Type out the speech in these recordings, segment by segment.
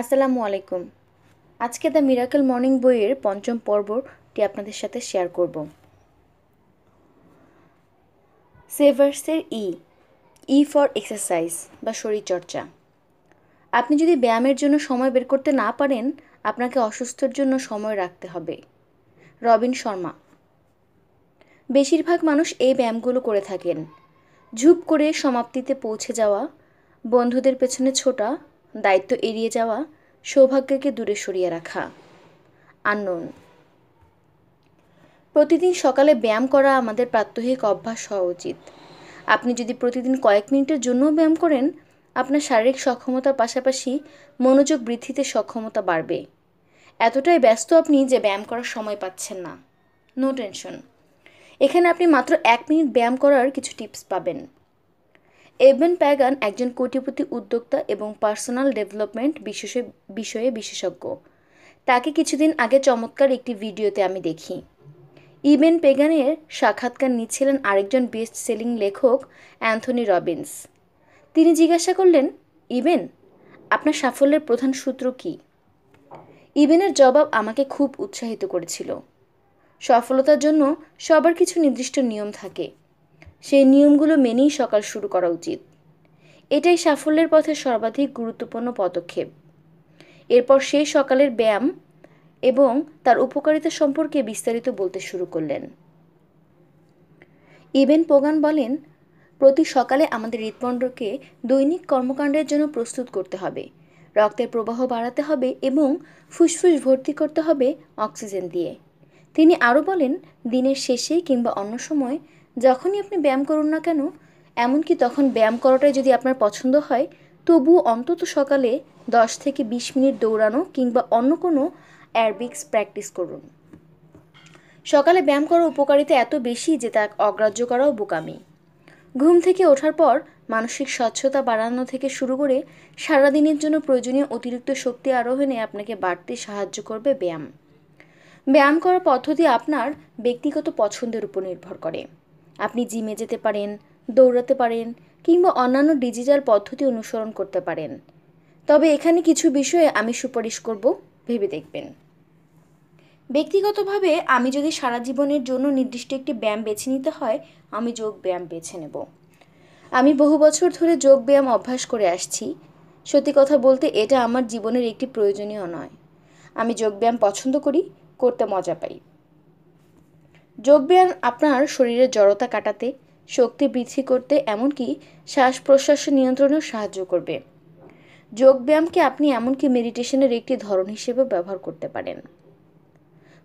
আসসালামু আলাইকুম আজকে দ্য মিরাকেল মর্নিং বইয়ের পঞ্চম পর্বটি আপনাদের সাথে শেয়ার করব সেভার্সের ই ই ফর এক্সারসাইজ বা শরীরচর্চা আপনি যদি ব্যায়ামের জন্য সময় বের করতে না পারেন আপনাকে অসুস্থর জন্য সময় রাখতে হবে রবিন শর্মা বেশিরভাগ মানুষ এই ব্যায়ামগুলো করে থাকেন ঝুপ করে সমাপ্তিতে পৌঁছে যাওয়া বন্ধুদের পেছনে ছোটা দায়িত্ব এড়িয়ে যাওয়া সৌভাগ্যকে দূরে সরিয়ে রাখা আননোন প্রতিদিন সকালে ব্যায়াম করা আমাদের প্রাত্যহিক অভ্যাস হওয়া উচিত আপনি যদি প্রতিদিন কয়েক মিনিটের জন্যও ব্যায়াম করেন আপনার শারীরিক সক্ষমতার পাশাপাশি মনোযোগ বৃদ্ধিতে সক্ষমতা বাড়বে এতটাই ব্যস্ত আপনি যে ব্যায়াম করার সময় পাচ্ছেন না নো টেনশন এখানে আপনি মাত্র এক মিনিট ব্যায়াম করার কিছু টিপস পাবেন এবেন প্যাগান একজন কোটিপতি উদ্যোক্তা এবং পার্সোনাল ডেভেলপমেন্ট বিশেষ বিষয়ে বিশেষজ্ঞ তাকে কিছুদিন আগে চমৎকার একটি ভিডিওতে আমি দেখি ইবেন পেগানের সাক্ষাৎকার নিচ্ছিলেন আরেকজন বেস্ট সেলিং লেখক অ্যান্থনি রবিন্স তিনি জিজ্ঞাসা করলেন ইবেন আপনার সাফল্যের প্রধান সূত্র কি ইবেনের জবাব আমাকে খুব উৎসাহিত করেছিল সফলতার জন্য সবার কিছু নির্দিষ্ট নিয়ম থাকে সেই নিয়মগুলো মেনেই সকাল শুরু করা উচিত এটাই সাফল্যের পথে সর্বাধিক গুরুত্বপূর্ণ পদক্ষেপ এরপর সেই সকালের ব্যায়াম এবং তার উপকারিতা সম্পর্কে বিস্তারিত বলতে শুরু করলেন ইভেন পোগান বলেন প্রতি সকালে আমাদের হৃদমণ্ডকে দৈনিক কর্মকাণ্ডের জন্য প্রস্তুত করতে হবে রক্তের প্রবাহ বাড়াতে হবে এবং ফুসফুস ভর্তি করতে হবে অক্সিজেন দিয়ে তিনি আরও বলেন দিনের শেষে কিংবা অন্য সময় যখনই আপনি ব্যায়াম করুন না কেন এমনকি তখন ব্যায়াম করাটাই যদি আপনার পছন্দ হয় তবু অন্তত সকালে 10 থেকে 20 মিনিট দৌড়ানো কিংবা অন্য কোনো অ্যারবিক্স প্র্যাকটিস করুন সকালে ব্যায়াম করার উপকারিতা এত বেশি যে তা অগ্রাহ্য করাও বোকামি ঘুম থেকে ওঠার পর মানসিক স্বচ্ছতা বাড়ানো থেকে শুরু করে সারাদিনের জন্য প্রয়োজনীয় অতিরিক্ত শক্তি আরোহণে আপনাকে বাড়তে সাহায্য করবে ব্যায়াম ব্যায়াম করার পদ্ধতি আপনার ব্যক্তিগত পছন্দের উপর নির্ভর করে আপনি জিমে যেতে পারেন দৌড়াতে পারেন কিংবা অন্যান্য ডিজিটাল পদ্ধতি অনুসরণ করতে পারেন তবে এখানে কিছু বিষয়ে আমি সুপারিশ করব ভেবে দেখবেন ব্যক্তিগতভাবে আমি যদি সারা জীবনের জন্য নির্দিষ্ট একটি ব্যায়াম বেছে নিতে হয় আমি যোগ ব্যায়াম বেছে নেব আমি বহু বছর ধরে যোগ ব্যায়াম অভ্যাস করে আসছি সত্যি কথা বলতে এটা আমার জীবনের একটি প্রয়োজনীয় নয় আমি যোগব্যায়াম পছন্দ করি করতে মজা পাই যোগব্যায়াম আপনার শরীরের জড়তা কাটাতে শক্তি বৃদ্ধি করতে এমনকি শ্বাস প্রশ্বাস নিয়ন্ত্রণেও সাহায্য করবে যোগব্যায়ামকে আপনি এমনকি মেডিটেশনের একটি ধরন হিসেবে ব্যবহার করতে পারেন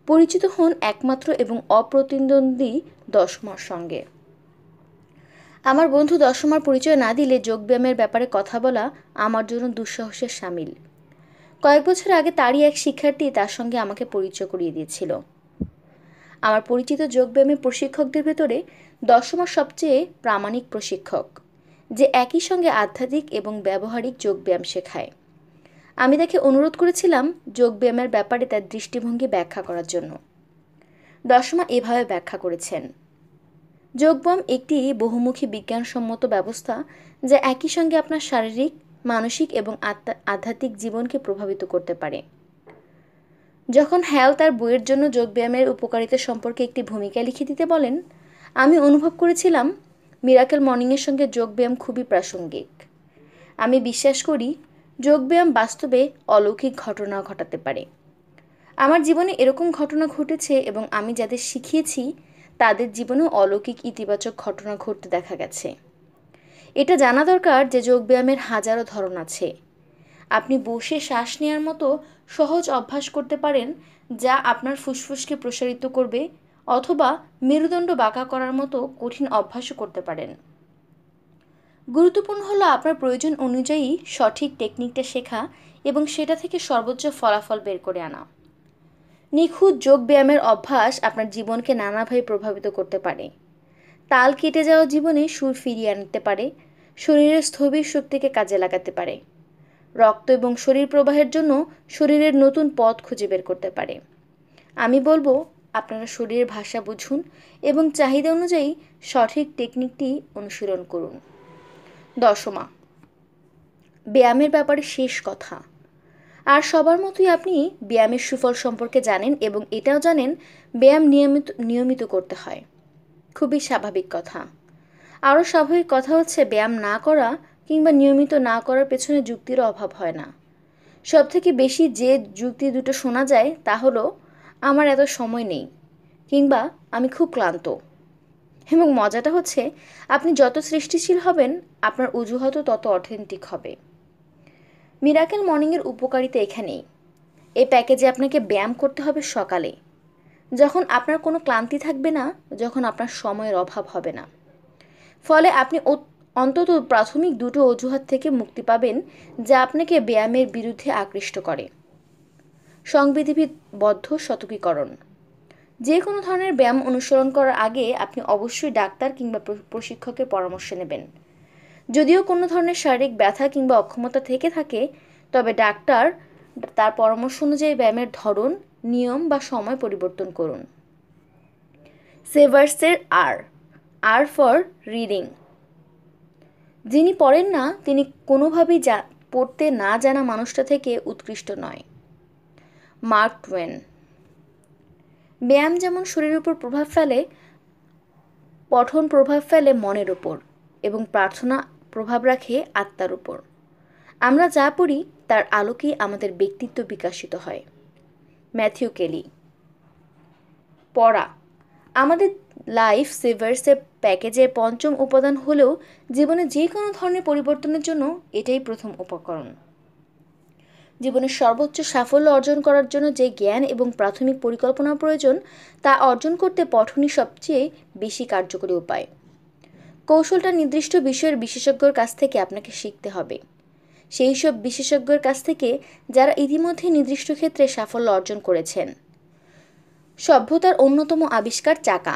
পরিচিত হন একমাত্র এবং অপ্রতিদ্বন্দ্বী দশমার সঙ্গে আমার বন্ধু দশমার পরিচয় না দিলে যোগব্যায়ামের ব্যাপারে কথা বলা আমার জন্য দুঃসাহসের সামিল কয়েক বছর আগে তারই এক শিক্ষার্থী তার সঙ্গে আমাকে পরিচয় করিয়ে দিয়েছিল আমার পরিচিত যোগব্যায়ামের প্রশিক্ষকদের ভেতরে দশমা সবচেয়ে প্রামাণিক প্রশিক্ষক যে একই সঙ্গে আধ্যাত্মিক এবং ব্যবহারিক যোগব্যায়াম শেখায় আমি তাকে অনুরোধ করেছিলাম যোগব্যায়ামের ব্যাপারে তার দৃষ্টিভঙ্গি ব্যাখ্যা করার জন্য দশমা এভাবে ব্যাখ্যা করেছেন যোগব্যায়াম একটি বহুমুখী বিজ্ঞানসম্মত ব্যবস্থা যা একই সঙ্গে আপনার শারীরিক মানসিক এবং আধ্যাত্মিক জীবনকে প্রভাবিত করতে পারে যখন হ্যাল তার বইয়ের জন্য যোগব্যায়ামের উপকারিতা সম্পর্কে একটি ভূমিকা লিখে দিতে বলেন আমি অনুভব করেছিলাম মিরাকেল মর্নিংয়ের সঙ্গে যোগব্যায়াম খুবই প্রাসঙ্গিক আমি বিশ্বাস করি যোগব্যায়াম বাস্তবে অলৌকিক ঘটনা ঘটাতে পারে আমার জীবনে এরকম ঘটনা ঘটেছে এবং আমি যাদের শিখিয়েছি তাদের জীবনেও অলৌকিক ইতিবাচক ঘটনা ঘটতে দেখা গেছে এটা জানা দরকার যে যোগব্যায়ামের হাজারো ধরন আছে আপনি বসে শ্বাস নেওয়ার মতো সহজ অভ্যাস করতে পারেন যা আপনার ফুসফুসকে প্রসারিত করবে অথবা মেরুদণ্ড বাঁকা করার মতো কঠিন অভ্যাসও করতে পারেন গুরুত্বপূর্ণ হলো আপনার প্রয়োজন অনুযায়ী সঠিক টেকনিকটা শেখা এবং সেটা থেকে সর্বোচ্চ ফলাফল বের করে আনা নিখুঁত যোগ ব্যায়ামের অভ্যাস আপনার জীবনকে নানাভাবে প্রভাবিত করতে পারে তাল কেটে যাওয়া জীবনে সুর ফিরিয়ে আনতে পারে শরীরের স্থবির শক্তিকে কাজে লাগাতে পারে রক্ত এবং শরীর প্রবাহের জন্য শরীরের নতুন পথ খুঁজে বের করতে পারে আমি বলবো আপনারা শরীরের ভাষা বুঝুন এবং চাহিদা অনুযায়ী সঠিক টেকনিকটি অনুসরণ করুন দশমা ব্যায়ামের ব্যাপারে শেষ কথা আর সবার মতোই আপনি ব্যায়ামের সুফল সম্পর্কে জানেন এবং এটাও জানেন ব্যায়াম নিয়মিত নিয়মিত করতে হয় খুবই স্বাভাবিক কথা আরও স্বাভাবিক কথা হচ্ছে ব্যায়াম না করা কিংবা নিয়মিত না করার পেছনে যুক্তির অভাব হয় না সবথেকে বেশি যে যুক্তি দুটো শোনা যায় তা হলো আমার এত সময় নেই কিংবা আমি খুব ক্লান্ত এবং মজাটা হচ্ছে আপনি যত সৃষ্টিশীল হবেন আপনার অজুহাতও তত অথেন্টিক হবে মিরাকেল মর্নিংয়ের উপকারিতা এখানেই এ প্যাকেজে আপনাকে ব্যায়াম করতে হবে সকালে যখন আপনার কোনো ক্লান্তি থাকবে না যখন আপনার সময়ের অভাব হবে না ফলে আপনি অন্তত প্রাথমিক দুটো অজুহাত থেকে মুক্তি পাবেন যা আপনাকে ব্যায়ামের বিরুদ্ধে আকৃষ্ট করে সংবিধিবিদ্ধ শতকীকরণ যে কোনো ধরনের ব্যায়াম অনুসরণ করার আগে আপনি অবশ্যই ডাক্তার কিংবা প্রশিক্ষকের পরামর্শ নেবেন যদিও কোনো ধরনের শারীরিক ব্যথা কিংবা অক্ষমতা থেকে থাকে তবে ডাক্তার তার পরামর্শ অনুযায়ী ব্যায়ামের ধরন নিয়ম বা সময় পরিবর্তন করুন সেভার্সের আর আর ফর রিডিং যিনি পড়েন না তিনি কোনোভাবেই যা পড়তে না জানা মানুষটা থেকে উৎকৃষ্ট নয় মার্ক টুয়েন ব্যায়াম যেমন শরীরের উপর প্রভাব ফেলে পঠন প্রভাব ফেলে মনের ওপর এবং প্রার্থনা প্রভাব রাখে আত্মার উপর আমরা যা পড়ি তার আলোকেই আমাদের ব্যক্তিত্ব বিকাশিত হয় ম্যাথিউ কেলি পড়া আমাদের লাইফ সেভার্সের প্যাকেজে পঞ্চম উপাদান হলেও জীবনে যে কোনো ধরনের পরিবর্তনের জন্য এটাই প্রথম উপকরণ জীবনের সর্বোচ্চ সাফল্য অর্জন করার জন্য যে জ্ঞান এবং প্রাথমিক পরিকল্পনা প্রয়োজন তা অর্জন করতে পঠনই সবচেয়ে বেশি কার্যকরী উপায় কৌশলটা নির্দিষ্ট বিষয়ের বিশেষজ্ঞর কাছ থেকে আপনাকে শিখতে হবে সেই সব বিশেষজ্ঞর কাছ থেকে যারা ইতিমধ্যে নির্দিষ্ট ক্ষেত্রে সাফল্য অর্জন করেছেন সভ্যতার অন্যতম আবিষ্কার চাকা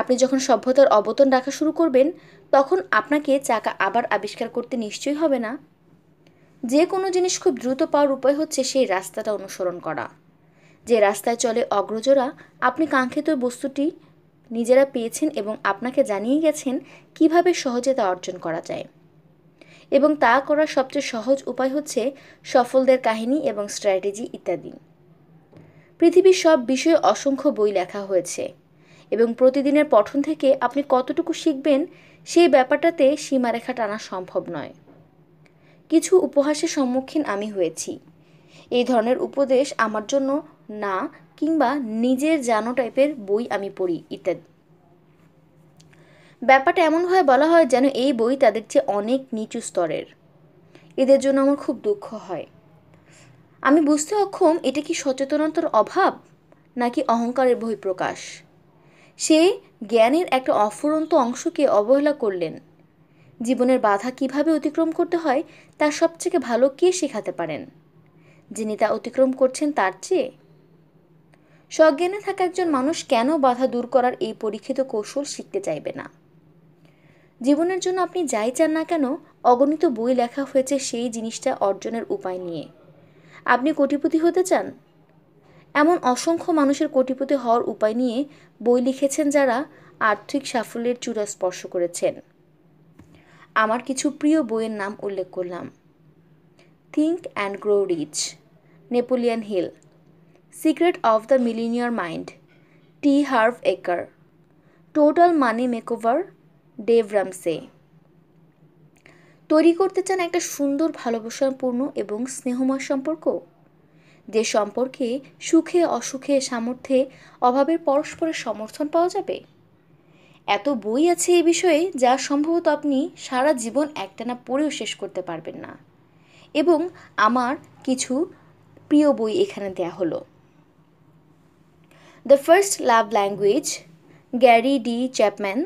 আপনি যখন সভ্যতার অবতন রাখা শুরু করবেন তখন আপনাকে চাকা আবার আবিষ্কার করতে নিশ্চয়ই হবে না যে কোনো জিনিস খুব দ্রুত পাওয়ার উপায় হচ্ছে সেই রাস্তাটা অনুসরণ করা যে রাস্তায় চলে অগ্রজরা আপনি কাঙ্ক্ষিত বস্তুটি নিজেরা পেয়েছেন এবং আপনাকে জানিয়ে গেছেন কিভাবে সহজে তা অর্জন করা যায় এবং তা করার সবচেয়ে সহজ উপায় হচ্ছে সফলদের কাহিনী এবং স্ট্র্যাটেজি ইত্যাদি পৃথিবীর সব বিষয়ে অসংখ্য বই লেখা হয়েছে এবং প্রতিদিনের পঠন থেকে আপনি কতটুকু শিখবেন সেই ব্যাপারটাতে সীমারেখা টানা সম্ভব নয় কিছু উপহাসের সম্মুখীন আমি হয়েছি এই ধরনের উপদেশ আমার জন্য না কিংবা নিজের জানো টাইপের বই আমি পড়ি ইত্যাদি ব্যাপারটা এমনভাবে বলা হয় যেন এই বই তাদের চেয়ে অনেক নিচু স্তরের এদের জন্য আমার খুব দুঃখ হয় আমি বুঝতে অক্ষম এটা কি সচেতনতার অভাব নাকি অহংকারের বহিঃপ্রকাশ সে জ্ঞানের একটা অফুরন্ত অংশকে অবহেলা করলেন জীবনের বাধা কিভাবে অতিক্রম করতে হয় তা সবথেকে ভালো কে শেখাতে পারেন যিনি তা অতিক্রম করছেন তার চেয়ে সজ্ঞানে থাকা একজন মানুষ কেন বাধা দূর করার এই পরীক্ষিত কৌশল শিখতে চাইবে না জীবনের জন্য আপনি যাই চান না কেন অগণিত বই লেখা হয়েছে সেই জিনিসটা অর্জনের উপায় নিয়ে আপনি কোটিপতি হতে চান এমন অসংখ্য মানুষের কোটিপতি হওয়ার উপায় নিয়ে বই লিখেছেন যারা আর্থিক সাফল্যের চূড়া স্পর্শ করেছেন আমার কিছু প্রিয় বইয়ের নাম উল্লেখ করলাম think and grow rich Napoleon Hill secret of the millionaire mind T Harv Eker total money makeover Dave Ramsey তৈরি করতে চান একটা সুন্দর ভালোবাসাপূর্ণ এবং স্নেহময় সম্পর্ক যে সম্পর্কে সুখে অসুখে সামর্থ্যে অভাবের পরস্পরের সমর্থন পাওয়া যাবে এত বই আছে এ বিষয়ে যা সম্ভবত আপনি সারা জীবন একটানা পড়েও শেষ করতে পারবেন না এবং আমার কিছু প্রিয় বই এখানে দেয়া হলো the first love language Gary D Chapman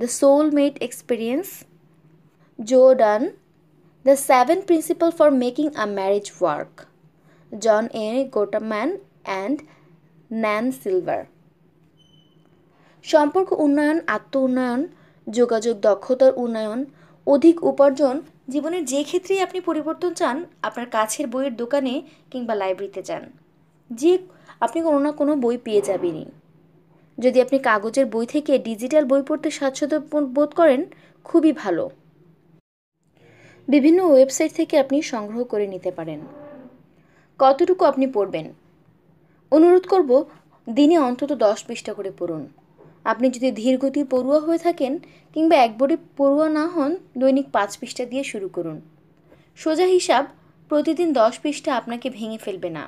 the soulmate experience Jordan, the seven principles for making a marriage work John A Gottman and Nan Silver সম্পর্ক উন্নয়ন আত্ম উন্নয়ন যোগাযোগ দক্ষতার উন্নয়ন অধিক উপার্জন জীবনের যে ক্ষেত্রেই আপনি পরিবর্তন চান আপনার কাছের বইয়ের দোকানে কিংবা লাইব্রেরিতে যান যে আপনি কোনো না কোনো বই পেয়ে যাবেনই যদি আপনি কাগজের বই থেকে ডিজিটাল বই পড়তে স্বাচ্ছন্দ্য বোধ করেন খুবই ভালো বিভিন্ন ওয়েবসাইট থেকে আপনি সংগ্রহ করে নিতে পারেন কতটুকু আপনি পড়বেন অনুরোধ করব দিনে অন্তত দশ পৃষ্ঠা করে পড়ুন আপনি যদি ধীরগতির পড়ুয়া হয়ে থাকেন কিংবা একবারে পড়ুয়া না হন দৈনিক পাঁচ পৃষ্ঠা দিয়ে শুরু করুন সোজা হিসাব প্রতিদিন দশ পৃষ্ঠা আপনাকে ভেঙে ফেলবে না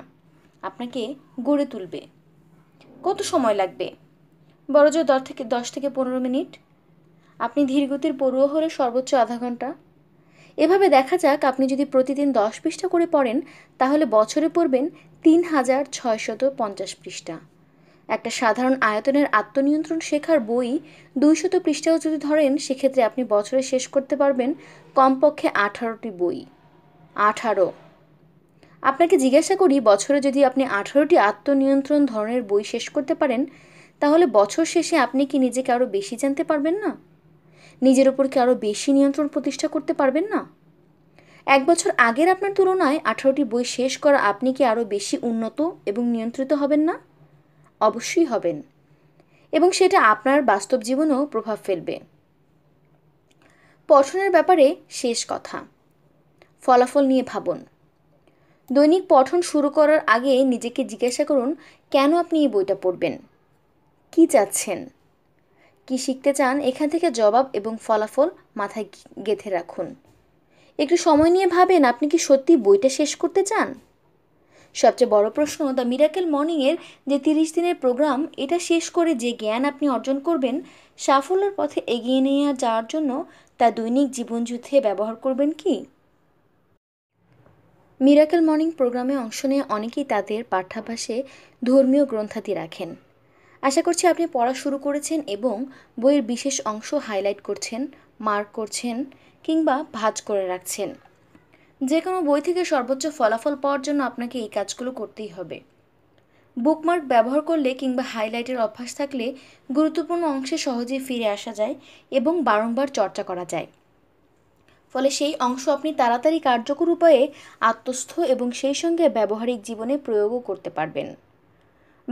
আপনাকে গড়ে তুলবে কত সময় লাগবে বড়জোর দশ থেকে দশ থেকে পনেরো মিনিট আপনি ধীরগতির পড়ুয়া হলে সর্বোচ্চ আধা ঘন্টা এভাবে দেখা যাক আপনি যদি প্রতিদিন দশ পৃষ্ঠা করে পড়েন তাহলে বছরে পড়বেন তিন হাজার ছয়শত পঞ্চাশ পৃষ্ঠা একটা সাধারণ আয়তনের আত্মনিয়ন্ত্রণ শেখার বই দুইশত পৃষ্ঠাও যদি ধরেন সেক্ষেত্রে আপনি বছরে শেষ করতে পারবেন কমপক্ষে আঠারোটি বই আঠারো আপনাকে জিজ্ঞাসা করি বছরে যদি আপনি আঠারোটি আত্মনিয়ন্ত্রণ ধরনের বই শেষ করতে পারেন তাহলে বছর শেষে আপনি কি নিজেকে আরও বেশি জানতে পারবেন না নিজের ওপর কি আরও বেশি নিয়ন্ত্রণ প্রতিষ্ঠা করতে পারবেন না এক বছর আগের আপনার তুলনায় আঠারোটি বই শেষ করা আপনি কি আরও বেশি উন্নত এবং নিয়ন্ত্রিত হবেন না অবশ্যই হবেন এবং সেটা আপনার বাস্তব জীবনেও প্রভাব ফেলবে পঠনের ব্যাপারে শেষ কথা ফলাফল নিয়ে ভাবুন দৈনিক পঠন শুরু করার আগে নিজেকে জিজ্ঞাসা করুন কেন আপনি এই বইটা পড়বেন কি চাচ্ছেন কি শিখতে চান এখান থেকে জবাব এবং ফলাফল মাথায় গেঁথে রাখুন একটু সময় নিয়ে ভাবেন আপনি কি সত্যি বইটা শেষ করতে চান সবচেয়ে বড় প্রশ্ন দ্য মিরাকেল মর্নিংয়ের যে তিরিশ দিনের প্রোগ্রাম এটা শেষ করে যে জ্ঞান আপনি অর্জন করবেন সাফল্যের পথে এগিয়ে নিয়ে যাওয়ার জন্য তা দৈনিক জীবনযুদ্ধে ব্যবহার করবেন কি মিরাকেল মর্নিং প্রোগ্রামে অংশ নিয়ে অনেকেই তাদের পাঠ্যাভাসে ধর্মীয় গ্রন্থাদি রাখেন আশা করছি আপনি পড়া শুরু করেছেন এবং বইয়ের বিশেষ অংশ হাইলাইট করছেন মার্ক করছেন কিংবা ভাজ করে রাখছেন যে কোনো বই থেকে সর্বোচ্চ ফলাফল পাওয়ার জন্য আপনাকে এই কাজগুলো করতেই হবে বুকমার্ক ব্যবহার করলে কিংবা হাইলাইটের অভ্যাস থাকলে গুরুত্বপূর্ণ অংশে সহজেই ফিরে আসা যায় এবং বারংবার চর্চা করা যায় ফলে সেই অংশ আপনি তাড়াতাড়ি কার্যকর উপায়ে আত্মস্থ এবং সেই সঙ্গে ব্যবহারিক জীবনে প্রয়োগও করতে পারবেন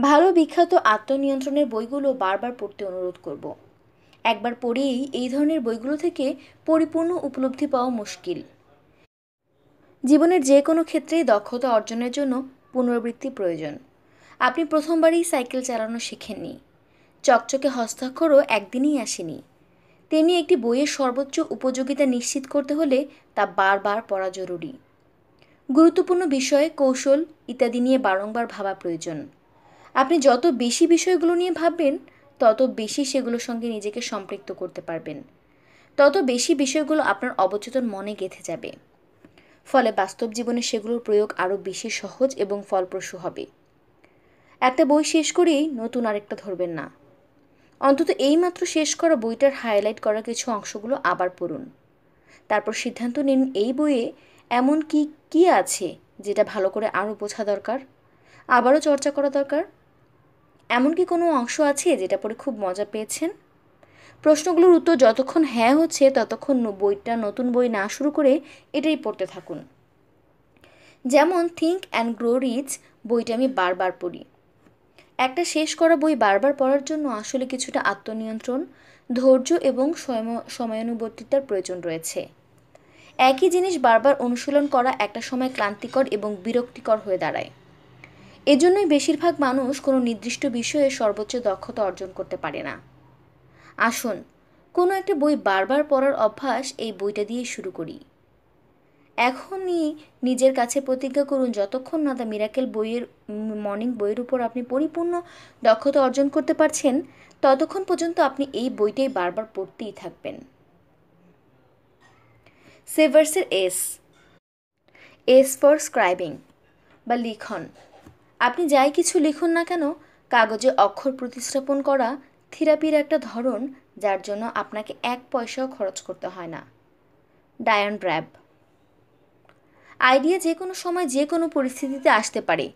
ভালো বিখ্যাত আত্মনিয়ন্ত্রণের বইগুলো বারবার পড়তে অনুরোধ করব একবার পড়েই এই ধরনের বইগুলো থেকে পরিপূর্ণ উপলব্ধি পাওয়া মুশকিল জীবনের যে কোনো ক্ষেত্রেই দক্ষতা অর্জনের জন্য পুনরাবৃত্তি প্রয়োজন আপনি প্রথমবারই সাইকেল চালানো শিখেননি চকচকে হস্তাক্ষরও একদিনই আসেনি তেমনি একটি বইয়ের সর্বোচ্চ উপযোগিতা নিশ্চিত করতে হলে তা বারবার পড়া জরুরি গুরুত্বপূর্ণ বিষয়ে কৌশল ইত্যাদি নিয়ে বারংবার ভাবা প্রয়োজন আপনি যত বেশি বিষয়গুলো নিয়ে ভাববেন তত বেশি সেগুলোর সঙ্গে নিজেকে সম্পৃক্ত করতে পারবেন তত বেশি বিষয়গুলো আপনার অবচেতন মনে গেঁথে যাবে ফলে বাস্তব জীবনে সেগুলোর প্রয়োগ আরও বেশি সহজ এবং ফলপ্রসূ হবে একটা বই শেষ করেই নতুন আরেকটা ধরবেন না অন্তত এইমাত্র শেষ করা বইটার হাইলাইট করা কিছু অংশগুলো আবার পড়ুন তারপর সিদ্ধান্ত নিন এই বইয়ে এমন কি কি আছে যেটা ভালো করে আরও বোঝা দরকার আবারও চর্চা করা দরকার এমন কি কোনো অংশ আছে যেটা পড়ে খুব মজা পেয়েছেন প্রশ্নগুলোর উত্তর যতক্ষণ হ্যাঁ হচ্ছে ততক্ষণ বইটা নতুন বই না শুরু করে এটাই পড়তে থাকুন যেমন থিঙ্ক অ্যান্ড গ্রো রিচ বইটা আমি বারবার পড়ি একটা শেষ করা বই বারবার পড়ার জন্য আসলে কিছুটা আত্মনিয়ন্ত্রণ ধৈর্য এবং সময়ানুবর্তিতার প্রয়োজন রয়েছে একই জিনিস বারবার অনুশীলন করা একটা সময় ক্লান্তিকর এবং বিরক্তিকর হয়ে দাঁড়ায় এজন্যই বেশিরভাগ মানুষ কোনো নির্দিষ্ট বিষয়ে সর্বোচ্চ দক্ষতা অর্জন করতে পারে না আসুন কোনো একটা বই বারবার পড়ার অভ্যাস এই বইটা দিয়ে শুরু করি এখনই নিজের কাছে প্রতিজ্ঞা করুন যতক্ষণ না দ্য মিরাকেল বইয়ের মর্নিং বইয়ের উপর আপনি পরিপূর্ণ দক্ষতা অর্জন করতে পারছেন ততক্ষণ পর্যন্ত আপনি এই বইটাই বারবার পড়তেই থাকবেন সেভার্সের এস এস ফর স্ক্রাইবিং বা লিখন আপনি যাই কিছু লিখুন না কেন কাগজে অক্ষর প্রতিস্থাপন করা থেরাপির একটা ধরন যার জন্য আপনাকে এক পয়সাও খরচ করতে হয় না ডায়ান ব্র্যাব আইডিয়া যে কোনো সময় যে কোনো পরিস্থিতিতে আসতে পারে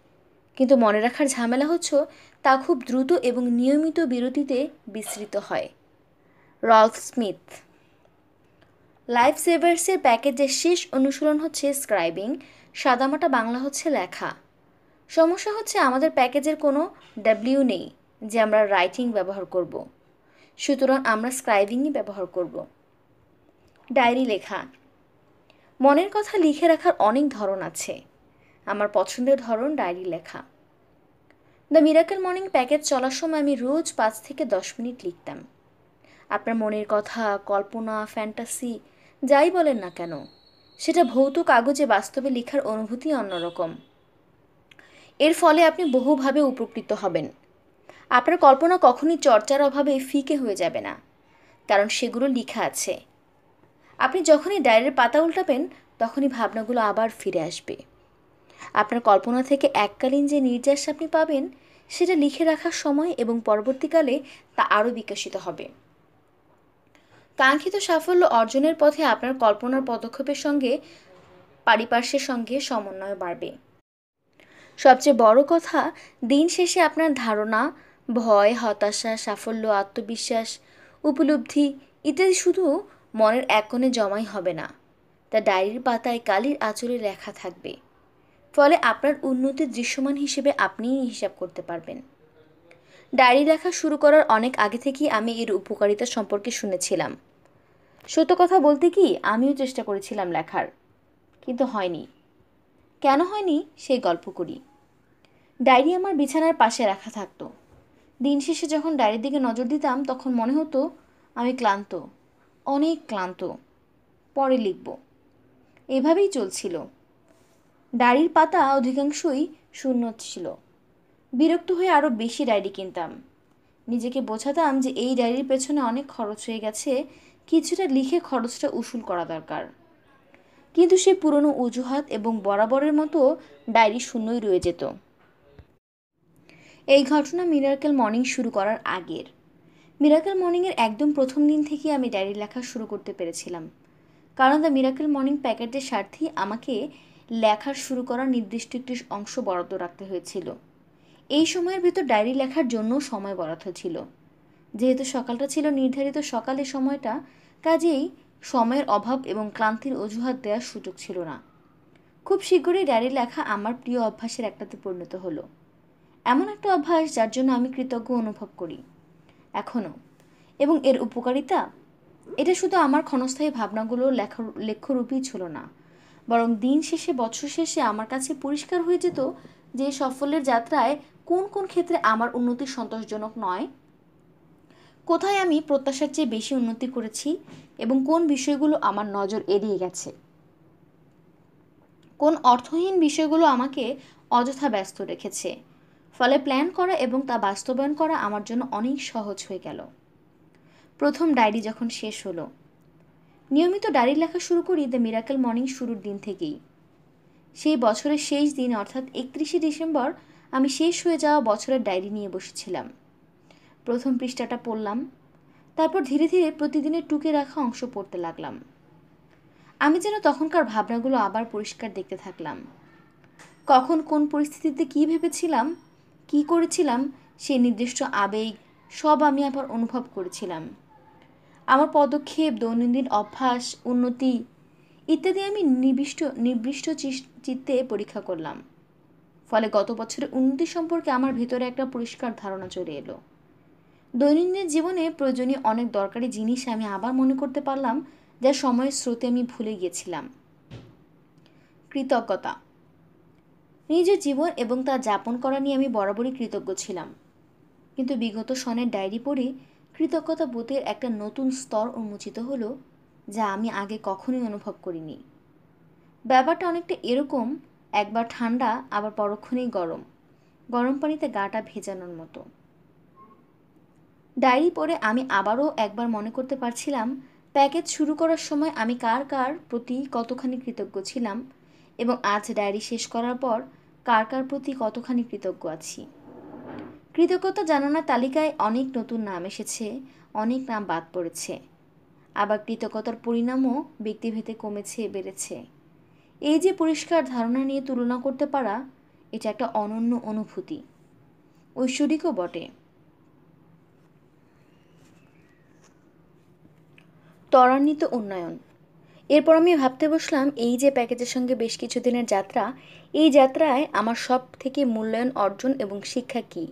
কিন্তু মনে রাখার ঝামেলা হচ্ছে তা খুব দ্রুত এবং নিয়মিত বিরতিতে বিস্তৃত হয় রলফ স্মিথ লাইফ সেভার্সের প্যাকেজের শেষ অনুশীলন হচ্ছে স্ক্রাইবিং সাদামাটা বাংলা হচ্ছে লেখা সমস্যা হচ্ছে আমাদের প্যাকেজের কোনো ডাব্লিউ নেই যে আমরা রাইটিং ব্যবহার করব। সুতরাং আমরা স্ক্রাইবিংই ব্যবহার করব। ডায়েরি লেখা মনের কথা লিখে রাখার অনেক ধরন আছে আমার পছন্দের ধরন ডায়েরি লেখা দ্য মিরাকেল মর্নিং প্যাকেজ চলার সময় আমি রোজ পাঁচ থেকে দশ মিনিট লিখতাম আপনার মনের কথা কল্পনা ফ্যান্টাসি যাই বলেন না কেন সেটা ভৌত কাগজে বাস্তবে লেখার অনুভূতি অন্যরকম এর ফলে আপনি বহুভাবে উপকৃত হবেন আপনার কল্পনা কখনই চর্চার অভাবে ফিকে হয়ে যাবে না কারণ সেগুলো লেখা আছে আপনি যখনই ডায়ের পাতা উল্টাবেন তখনই ভাবনাগুলো আবার ফিরে আসবে আপনার কল্পনা থেকে এককালীন যে নির্যাস আপনি পাবেন সেটা লিখে রাখার সময় এবং পরবর্তীকালে তা আরও বিকশিত হবে কাঙ্ক্ষিত সাফল্য অর্জনের পথে আপনার কল্পনার পদক্ষেপের সঙ্গে পারিপার্শ্বের সঙ্গে সমন্বয় বাড়বে সবচেয়ে বড় কথা দিন শেষে আপনার ধারণা ভয় হতাশা সাফল্য আত্মবিশ্বাস উপলব্ধি ইত্যাদি শুধু মনের এক কোণে জমাই হবে না তা ডায়েরির পাতায় কালির আঁচলে লেখা থাকবে ফলে আপনার উন্নতির দৃশ্যমান হিসেবে আপনিই হিসাব করতে পারবেন ডায়েরি লেখা শুরু করার অনেক আগে থেকেই আমি এর উপকারিতা সম্পর্কে শুনেছিলাম সত্য কথা বলতে কি আমিও চেষ্টা করেছিলাম লেখার কিন্তু হয়নি কেন হয়নি সেই গল্প করি ডায়েরি আমার বিছানার পাশে রাখা থাকতো দিন শেষে যখন ডায়েরির দিকে নজর দিতাম তখন মনে হতো আমি ক্লান্ত অনেক ক্লান্ত পরে লিখব এভাবেই চলছিল ডায়েরির পাতা অধিকাংশই শূন্য ছিল বিরক্ত হয়ে আরও বেশি ডায়েরি কিনতাম নিজেকে বোঝাতাম যে এই ডায়েরির পেছনে অনেক খরচ হয়ে গেছে কিছুটা লিখে খরচটা উসুল করা দরকার কিন্তু সে পুরনো অজুহাত এবং বরাবরের মতো ডায়েরি শূন্যই রয়ে যেত এই ঘটনা মিরাকেল মর্নিং শুরু করার আগের মিরাকেল মর্নিংয়ের একদম প্রথম দিন থেকেই আমি ডায়েরি লেখা শুরু করতে পেরেছিলাম কারণ দ্য মিরাকেল মর্নিং প্যাকেটের স্বার্থেই আমাকে লেখার শুরু করার নির্দিষ্ট একটি অংশ বরাদ্দ রাখতে হয়েছিল এই সময়ের ভিতর ডায়েরি লেখার জন্য সময় বরাদ্দ ছিল যেহেতু সকালটা ছিল নির্ধারিত সকালের সময়টা কাজেই সময়ের অভাব এবং ক্লান্তির অজুহাত দেওয়ার সুযোগ ছিল না খুব শীঘ্রই ডায়েরি লেখা আমার প্রিয় অভ্যাসের একটাতে পরিণত হলো এমন একটা অভ্যাস যার জন্য আমি কৃতজ্ঞ অনুভব করি এখনও এবং এর উপকারিতা এটা শুধু আমার ক্ষণস্থায়ী ভাবনাগুলো লেখ লেখ্যরূপই ছিল না বরং দিন শেষে বছর শেষে আমার কাছে পরিষ্কার হয়ে যেত যে সফলের যাত্রায় কোন কোন ক্ষেত্রে আমার উন্নতি সন্তোষজনক নয় কোথায় আমি প্রত্যাশার চেয়ে বেশি উন্নতি করেছি এবং কোন বিষয়গুলো আমার নজর এড়িয়ে গেছে কোন অর্থহীন বিষয়গুলো আমাকে অযথা ব্যস্ত রেখেছে ফলে প্ল্যান করা এবং তা বাস্তবায়ন করা আমার জন্য অনেক সহজ হয়ে গেল প্রথম ডায়েরি যখন শেষ হলো নিয়মিত ডায়েরি লেখা শুরু করি দ্য মিরাকেল মর্নিং শুরুর দিন থেকেই সেই বছরের শেষ দিন অর্থাৎ একত্রিশে ডিসেম্বর আমি শেষ হয়ে যাওয়া বছরের ডায়েরি নিয়ে বসেছিলাম প্রথম পৃষ্ঠাটা পড়লাম তারপর ধীরে ধীরে প্রতিদিনের টুকে রাখা অংশ পড়তে লাগলাম আমি যেন তখনকার ভাবনাগুলো আবার পরিষ্কার দেখতে থাকলাম কখন কোন পরিস্থিতিতে কী ভেবেছিলাম কি করেছিলাম সেই নির্দিষ্ট আবেগ সব আমি আবার অনুভব করেছিলাম আমার পদক্ষেপ দৈনন্দিন অভ্যাস উন্নতি ইত্যাদি আমি নিবিষ্ট নিবৃষ্ট চিত্তে পরীক্ষা করলাম ফলে গত বছরের উন্নতি সম্পর্কে আমার ভেতরে একটা পরিষ্কার ধারণা চলে এলো দৈনন্দিন জীবনে প্রয়োজনীয় অনেক দরকারি জিনিস আমি আবার মনে করতে পারলাম যা সময়ের স্রোতে আমি ভুলে গিয়েছিলাম কৃতজ্ঞতা নিজের জীবন এবং তা যাপন করা নিয়ে আমি বরাবরই কৃতজ্ঞ ছিলাম কিন্তু বিগত সনের ডায়েরি পড়ে কৃতজ্ঞতা বোধের একটা নতুন স্তর উন্মোচিত হলো যা আমি আগে কখনোই অনুভব করিনি ব্যাপারটা অনেকটা এরকম একবার ঠান্ডা আবার পরক্ষণেই গরম গরম পানিতে গাটা ভেজানোর মতো ডায়েরি পড়ে আমি আবারও একবার মনে করতে পারছিলাম প্যাকেজ শুরু করার সময় আমি কার কার প্রতি কতখানি কৃতজ্ঞ ছিলাম এবং আজ ডায়েরি শেষ করার পর কার কার প্রতি কতখানি কৃতজ্ঞ আছি কৃতজ্ঞতা জানানোর তালিকায় অনেক নতুন নাম এসেছে অনেক নাম বাদ পড়েছে আবার কৃতজ্ঞতার পরিণামও ব্যক্তিভেদে কমেছে বেড়েছে এই যে পরিষ্কার ধারণা নিয়ে তুলনা করতে পারা এটা একটা অনন্য অনুভূতি ঐশ্বরিকও বটে ত্বরান্বিত উন্নয়ন এরপর আমি ভাবতে বসলাম এই যে প্যাকেজের সঙ্গে বেশ কিছু দিনের যাত্রা এই যাত্রায় আমার সব থেকে মূল্যায়ন অর্জন এবং শিক্ষা কী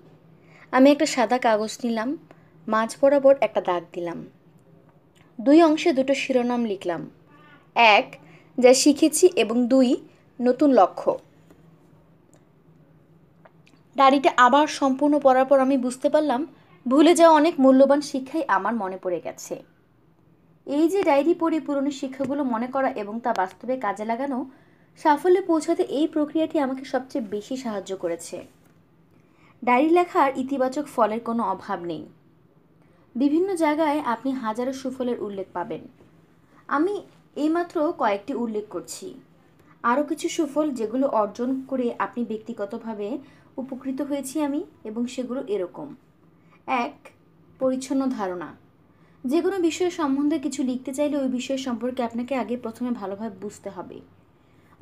আমি একটা সাদা কাগজ নিলাম মাঝ বরাবর একটা দাগ দিলাম দুই অংশে দুটো শিরোনাম লিখলাম এক যা শিখেছি এবং দুই নতুন লক্ষ্য ডায়েরিটা আবার সম্পূর্ণ পড়ার পর আমি বুঝতে পারলাম ভুলে যাওয়া অনেক মূল্যবান শিক্ষাই আমার মনে পড়ে গেছে এই যে ডায়েরি পড়ে পুরনো শিক্ষাগুলো মনে করা এবং তা বাস্তবে কাজে লাগানো সাফল্যে পৌঁছাতে এই প্রক্রিয়াটি আমাকে সবচেয়ে বেশি সাহায্য করেছে ডায়েরি লেখার ইতিবাচক ফলের কোনো অভাব নেই বিভিন্ন জায়গায় আপনি হাজারো সুফলের উল্লেখ পাবেন আমি এইমাত্র কয়েকটি উল্লেখ করছি আরও কিছু সুফল যেগুলো অর্জন করে আপনি ব্যক্তিগতভাবে উপকৃত হয়েছি আমি এবং সেগুলো এরকম এক পরিচ্ছন্ন ধারণা যে কোনো বিষয় সম্বন্ধে কিছু লিখতে চাইলে ওই বিষয় সম্পর্কে আপনাকে আগে প্রথমে ভালোভাবে বুঝতে হবে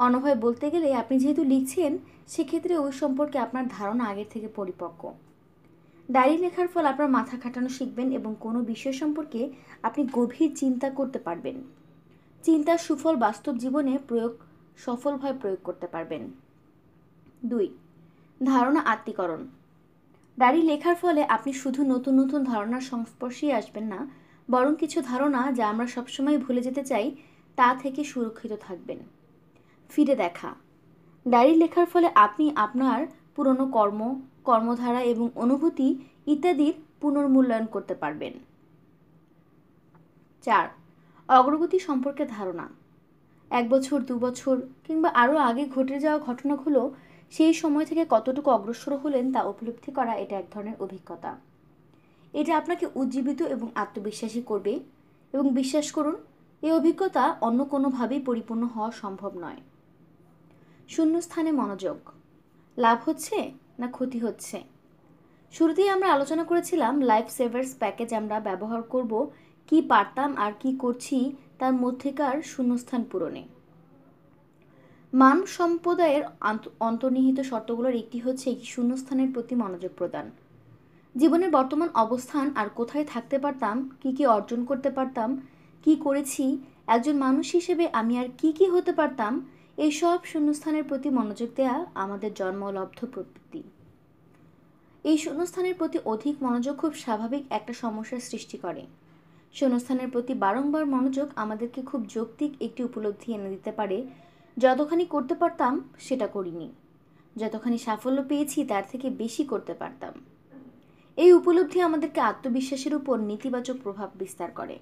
অনভয় বলতে গেলে আপনি যেহেতু লিখছেন সেক্ষেত্রে ওই সম্পর্কে আপনার ধারণা আগের থেকে পরিপক্ক ডায়েরি লেখার ফল আপনার মাথা খাটানো শিখবেন এবং কোনো বিষয় সম্পর্কে আপনি গভীর চিন্তা করতে পারবেন চিন্তার সুফল বাস্তব জীবনে প্রয়োগ সফলভাবে প্রয়োগ করতে পারবেন দুই ধারণা আত্মীকরণ ডায়েরি লেখার ফলে আপনি শুধু নতুন নতুন ধারণার সংস্পর্শেই আসবেন না বরং কিছু ধারণা যা আমরা সবসময় ভুলে যেতে চাই তা থেকে সুরক্ষিত থাকবেন ফিরে দেখা ডায়েরি লেখার ফলে আপনি আপনার পুরনো কর্ম কর্মধারা এবং অনুভূতি ইত্যাদির পুনর্মূল্যায়ন করতে পারবেন চার অগ্রগতি সম্পর্কে ধারণা এক বছর দু বছর কিংবা আরও আগে ঘটে যাওয়া ঘটনাগুলো সেই সময় থেকে কতটুকু অগ্রসর হলেন তা উপলব্ধি করা এটা এক ধরনের অভিজ্ঞতা এটা আপনাকে উজ্জীবিত এবং আত্মবিশ্বাসী করবে এবং বিশ্বাস করুন এই অভিজ্ঞতা অন্য কোনোভাবেই পরিপূর্ণ হওয়া সম্ভব নয় শূন্যস্থানে মনোযোগ লাভ হচ্ছে না ক্ষতি হচ্ছে শুরুতেই আমরা আলোচনা করেছিলাম লাইফ সেভার্স প্যাকেজ আমরা ব্যবহার করব কি পারতাম আর কি করছি তার মধ্যেকার শূন্যস্থান পূরণে মান সম্প্রদায়ের অন্তর্নিহিত শর্তগুলোর একটি হচ্ছে শূন্যস্থানের প্রতি মনোযোগ প্রদান জীবনের বর্তমান অবস্থান আর কোথায় থাকতে পারতাম কি কি অর্জন করতে পারতাম কি করেছি একজন মানুষ হিসেবে আমি আর কি কি হতে পারতাম এই সব শূন্যস্থানের প্রতি মনোযোগ দেয়া আমাদের জন্মলব্ধ প্রবৃত্তি এই শূন্যস্থানের প্রতি অধিক মনোযোগ খুব স্বাভাবিক একটা সমস্যার সৃষ্টি করে শূন্যস্থানের প্রতি বারংবার মনোযোগ আমাদেরকে খুব যৌক্তিক একটি উপলব্ধি এনে দিতে পারে যতখানি করতে পারতাম সেটা করিনি যতখানি সাফল্য পেয়েছি তার থেকে বেশি করতে পারতাম এই উপলব্ধি আমাদেরকে আত্মবিশ্বাসের উপর নেতিবাচক প্রভাব বিস্তার করে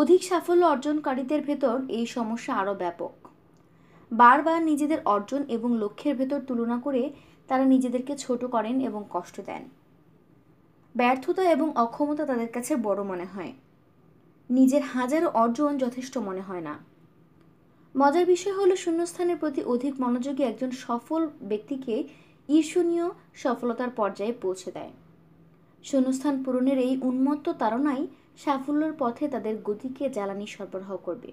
অধিক সাফল্য অর্জনকারীদের ভেতর এই সমস্যা আরও ব্যাপক বারবার নিজেদের অর্জন এবং লক্ষ্যের ভেতর তুলনা করে তারা নিজেদেরকে ছোট করেন এবং কষ্ট দেন ব্যর্থতা এবং অক্ষমতা তাদের কাছে বড় মনে হয় নিজের হাজারো অর্জন যথেষ্ট মনে হয় না মজার বিষয় হলো শূন্যস্থানের প্রতি অধিক মনোযোগী একজন সফল ব্যক্তিকে ঈর্ষণীয় সফলতার পর্যায়ে পৌঁছে দেয় শূন্যস্থান পূরণের এই উন্মত্ত তাড়নাই সাফল্যের পথে তাদের গতিকে জ্বালানি সরবরাহ করবে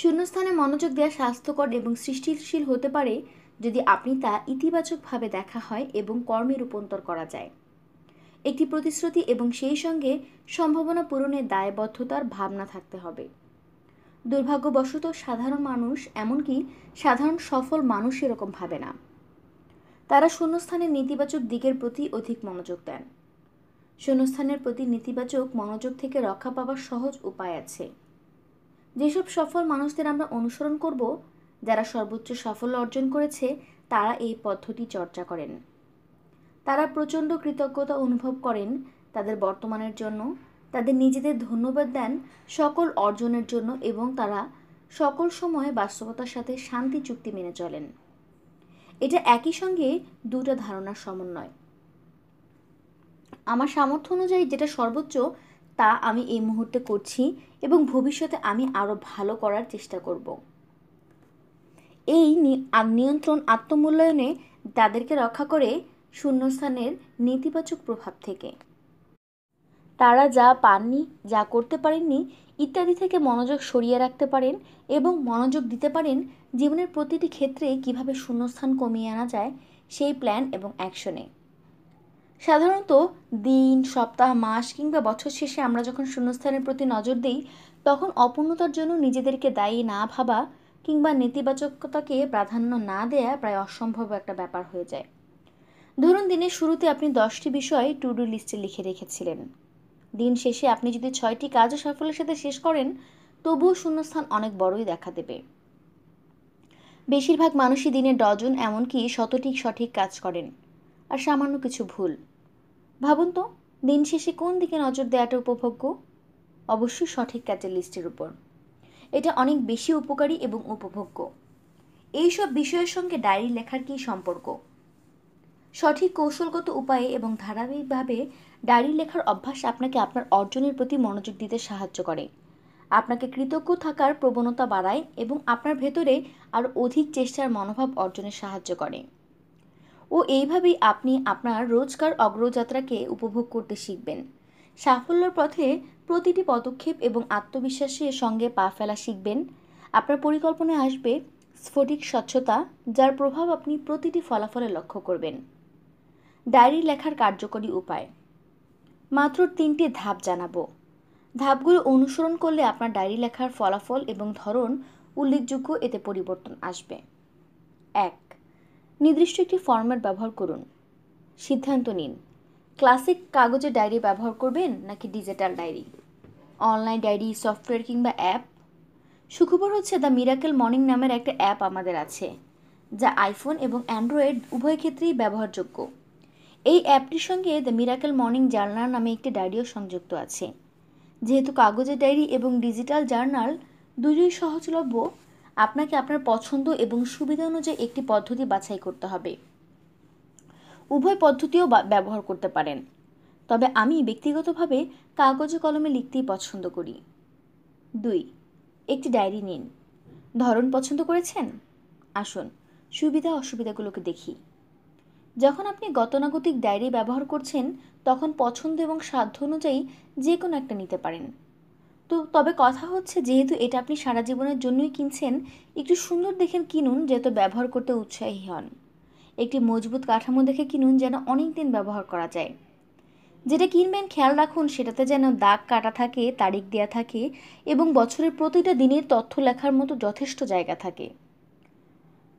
শূন্যস্থানে মনোযোগ দেওয়া স্বাস্থ্যকর এবং সৃষ্টিশীল হতে পারে যদি আপনি তা ইতিবাচকভাবে দেখা হয় এবং কর্মে রূপান্তর করা যায় একটি প্রতিশ্রুতি এবং সেই সঙ্গে সম্ভাবনা পূরণের দায়বদ্ধতার ভাবনা থাকতে হবে দুর্ভাগ্যবশত সাধারণ মানুষ এমনকি সাধারণ সফল মানুষ এরকম ভাবে না তারা শূন্যস্থানের নেতিবাচক দিকের প্রতি অধিক মনোযোগ দেন শূন্যস্থানের প্রতি নেতিবাচক মনোযোগ থেকে রক্ষা পাওয়ার সহজ উপায় আছে যেসব সফল মানুষদের আমরা অনুসরণ করব যারা সর্বোচ্চ সাফল্য অর্জন করেছে তারা এই পদ্ধতি চর্চা করেন তারা প্রচণ্ড কৃতজ্ঞতা অনুভব করেন তাদের বর্তমানের জন্য তাদের নিজেদের ধন্যবাদ দেন সকল অর্জনের জন্য এবং তারা সকল সময় বাস্তবতার সাথে শান্তি চুক্তি মেনে চলেন এটা একই সঙ্গে দুটা ধারণার সমন্বয় আমার সামর্থ্য অনুযায়ী যেটা সর্বোচ্চ তা আমি এই মুহূর্তে করছি এবং ভবিষ্যতে আমি আরও ভালো করার চেষ্টা করব এই নিয়ন্ত্রণ আত্মমূল্যায়নে তাদেরকে রক্ষা করে শূন্যস্থানের নেতিবাচক প্রভাব থেকে তারা যা পাননি যা করতে পারেননি ইত্যাদি থেকে মনোযোগ সরিয়ে রাখতে পারেন এবং মনোযোগ দিতে পারেন জীবনের প্রতিটি ক্ষেত্রে কিভাবে শূন্যস্থান কমিয়ে আনা যায় সেই প্ল্যান এবং অ্যাকশনে সাধারণত দিন সপ্তাহ মাস কিংবা বছর শেষে আমরা যখন শূন্যস্থানের প্রতি নজর দিই তখন অপূর্ণতার জন্য নিজেদেরকে দায়ী না ভাবা কিংবা নেতিবাচকতাকে প্রাধান্য না দেয়া প্রায় অসম্ভব একটা ব্যাপার হয়ে যায় ধরুন দিনের শুরুতে আপনি দশটি বিষয় টু ডু লিস্টে লিখে রেখেছিলেন দিন শেষে আপনি যদি ছয়টি কাজও সাফল্যের সাথে শেষ করেন তবুও শূন্যস্থান অনেক বড়ই দেখা দেবে বেশিরভাগ মানুষই দিনে ডজন এমনকি শতটি সঠিক কাজ করেন আর সামান্য কিছু ভুল ভাবুন তো দিন শেষে কোন দিকে নজর দেওয়াটা উপভোগ্য অবশ্যই সঠিক কাজের লিস্টের উপর এটা অনেক বেশি উপকারী এবং উপভোগ্য এইসব বিষয়ের সঙ্গে ডায়েরি লেখার কী সম্পর্ক সঠিক কৌশলগত উপায়ে এবং ধারাবাহিকভাবে ডায়েরি লেখার অভ্যাস আপনাকে আপনার অর্জনের প্রতি মনোযোগ দিতে সাহায্য করে আপনাকে কৃতজ্ঞ থাকার প্রবণতা বাড়ায় এবং আপনার ভেতরে আরও অধিক চেষ্টার মনোভাব অর্জনে সাহায্য করে ও এইভাবেই আপনি আপনার রোজকার অগ্রযাত্রাকে উপভোগ করতে শিখবেন সাফল্যের পথে প্রতিটি পদক্ষেপ এবং আত্মবিশ্বাসের সঙ্গে পা ফেলা শিখবেন আপনার পরিকল্পনায় আসবে স্ফটিক স্বচ্ছতা যার প্রভাব আপনি প্রতিটি ফলাফলে লক্ষ্য করবেন ডায়েরি লেখার কার্যকরী উপায় মাত্র তিনটি ধাপ জানাবো ধাপগুলো অনুসরণ করলে আপনার ডায়েরি লেখার ফলাফল এবং ধরন উল্লেখযোগ্য এতে পরিবর্তন আসবে এক নির্দিষ্ট একটি ফর্ম্যাট ব্যবহার করুন সিদ্ধান্ত নিন ক্লাসিক কাগজে ডায়েরি ব্যবহার করবেন নাকি digital diary online diary software কিংবা অ্যাপ সুখবর হচ্ছে দ্য মিরাকেল মর্নিং নামের একটা অ্যাপ আমাদের আছে যা আইফোন এবং অ্যান্ড্রয়েড উভয় ক্ষেত্রেই ব্যবহারযোগ্য এই অ্যাপটির সঙ্গে দ্য মিরাকেল মর্নিং জার্নাল নামে একটি ডায়েরিও সংযুক্ত আছে যেহেতু কাগজের ডায়েরি এবং ডিজিটাল জার্নাল দুইই সহজলভ্য আপনাকে আপনার পছন্দ এবং সুবিধা অনুযায়ী একটি পদ্ধতি বাছাই করতে হবে উভয় পদ্ধতিও ব্যবহার করতে পারেন তবে আমি ব্যক্তিগতভাবে কাগজে কলমে লিখতেই পছন্দ করি দুই একটি ডায়েরি নিন ধরন পছন্দ করেছেন আসুন সুবিধা অসুবিধাগুলোকে দেখি যখন আপনি গতানাগতিক ডায়েরি ব্যবহার করছেন তখন পছন্দ এবং সাধ্য অনুযায়ী যে কোনো একটা নিতে পারেন তো তবে কথা হচ্ছে যেহেতু এটা আপনি সারা জীবনের জন্যই কিনছেন একটু সুন্দর দেখে কিনুন তো ব্যবহার করতে উৎসাহী হন একটি মজবুত কাঠামো দেখে কিনুন যেন অনেক দিন ব্যবহার করা যায় যেটা কিনবেন খেয়াল রাখুন সেটাতে যেন দাগ কাটা থাকে তারিখ দেওয়া থাকে এবং বছরের প্রতিটা দিনের তথ্য লেখার মতো যথেষ্ট জায়গা থাকে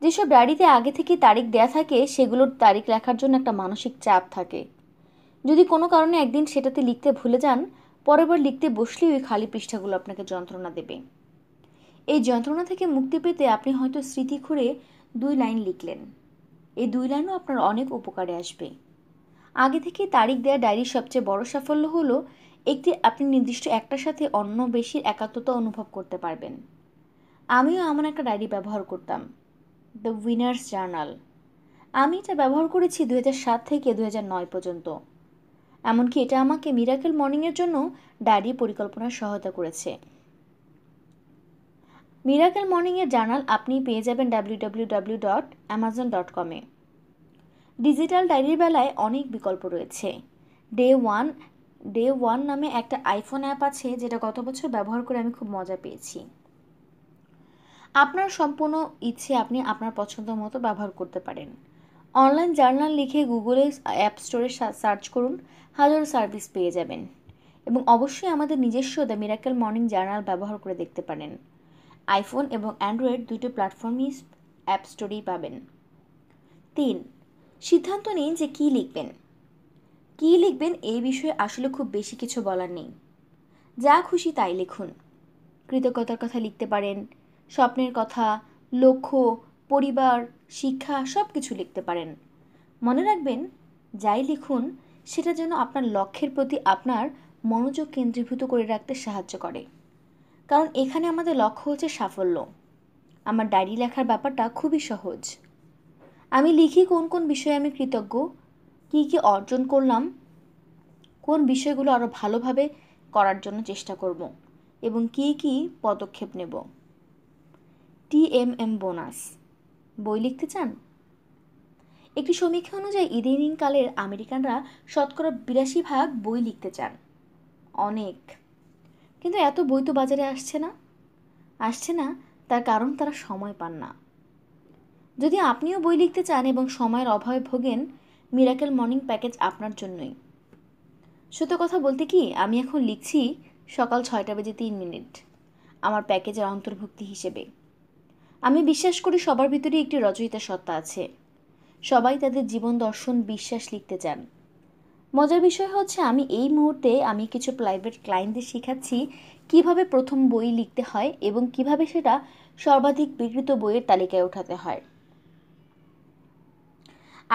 যেসব ডায়েরিতে আগে থেকে তারিখ দেয়া থাকে সেগুলোর তারিখ লেখার জন্য একটা মানসিক চাপ থাকে যদি কোনো কারণে একদিন সেটাতে লিখতে ভুলে যান পরেরবার লিখতে বসলেই ওই খালি পৃষ্ঠাগুলো আপনাকে যন্ত্রণা দেবে এই যন্ত্রণা থেকে মুক্তি পেতে আপনি হয়তো স্মৃতি খুঁড়ে দুই লাইন লিখলেন এই দুই লাইনও আপনার অনেক উপকারে আসবে আগে থেকে তারিখ দেয়া ডায়েরির সবচেয়ে বড় সাফল্য হলো একটি আপনি নির্দিষ্ট একটার সাথে অন্য বেশি একাত্মতা অনুভব করতে পারবেন আমিও এমন একটা ডায়েরি ব্যবহার করতাম দ্য উইনার্স জার্নাল আমি এটা ব্যবহার করেছি দু সাত থেকে দু নয় পর্যন্ত এমনকি এটা আমাকে মিরাকেল মর্নিংয়ের জন্য ডায়েরি পরিকল্পনার সহায়তা করেছে মিরাকেল মর্নিংয়ের জার্নাল আপনি পেয়ে যাবেন W W W W W dot Amazon dot কমে ডিজিটাল ডায়েরির বেলায় অনেক বিকল্প রয়েছে ডে ওয়ান ডে ওয়ান নামে একটা আইফোন অ্যাপ আছে যেটা গত বছর ব্যবহার করে আমি খুব মজা পেয়েছি আপনার সম্পূর্ণ ইচ্ছে আপনি আপনার পছন্দ মতো ব্যবহার করতে পারেন অনলাইন জার্নাল লিখে গুগলে অ্যাপ স্টোরে সার্চ করুন হাজারো সার্ভিস পেয়ে যাবেন এবং অবশ্যই আমাদের নিজস্ব দ্য মিরাকেল মর্নিং জার্নাল ব্যবহার করে দেখতে পারেন আইফোন এবং অ্যান্ড্রয়েড দুটো প্ল্যাটফর্মই অ্যাপ স্টোরেই পাবেন তিন সিদ্ধান্ত নিন যে কী লিখবেন কী লিখবেন এই বিষয়ে আসলে খুব বেশি কিছু বলার নেই যা খুশি তাই লিখুন কৃতজ্ঞতার কথা লিখতে পারেন স্বপ্নের কথা লক্ষ্য পরিবার শিক্ষা সব কিছু লিখতে পারেন মনে রাখবেন যাই লিখুন সেটা যেন আপনার লক্ষ্যের প্রতি আপনার মনোযোগ কেন্দ্রীভূত করে রাখতে সাহায্য করে কারণ এখানে আমাদের লক্ষ্য হচ্ছে সাফল্য আমার ডায়েরি লেখার ব্যাপারটা খুবই সহজ আমি লিখি কোন কোন বিষয়ে আমি কৃতজ্ঞ কী কী অর্জন করলাম কোন বিষয়গুলো আরও ভালোভাবে করার জন্য চেষ্টা করব এবং কী কী পদক্ষেপ নেব টিএমএম বোনাস বই লিখতে চান একটি সমীক্ষা অনুযায়ী ইদানিংকালের আমেরিকানরা শতকরা বিরাশি ভাগ বই লিখতে চান অনেক কিন্তু এত বই তো বাজারে আসছে না আসছে না তার কারণ তারা সময় পান না যদি আপনিও বই লিখতে চান এবং সময়ের অভাবে ভোগেন মিরাকেল মর্নিং প্যাকেজ আপনার জন্যই সত্য কথা বলতে কি আমি এখন লিখছি সকাল ছয়টা বেজে তিন মিনিট আমার প্যাকেজের অন্তর্ভুক্তি হিসেবে আমি বিশ্বাস করি সবার ভিতরে একটি রচয়িতা সত্তা আছে সবাই তাদের জীবন দর্শন বিশ্বাস লিখতে চান মজার বিষয় হচ্ছে আমি এই মুহূর্তে আমি কিছু প্রাইভেট ক্লায়েন্টদের শেখাচ্ছি কিভাবে প্রথম বই লিখতে হয় এবং কিভাবে সেটা সর্বাধিক বিকৃত বইয়ের তালিকায় ওঠাতে হয়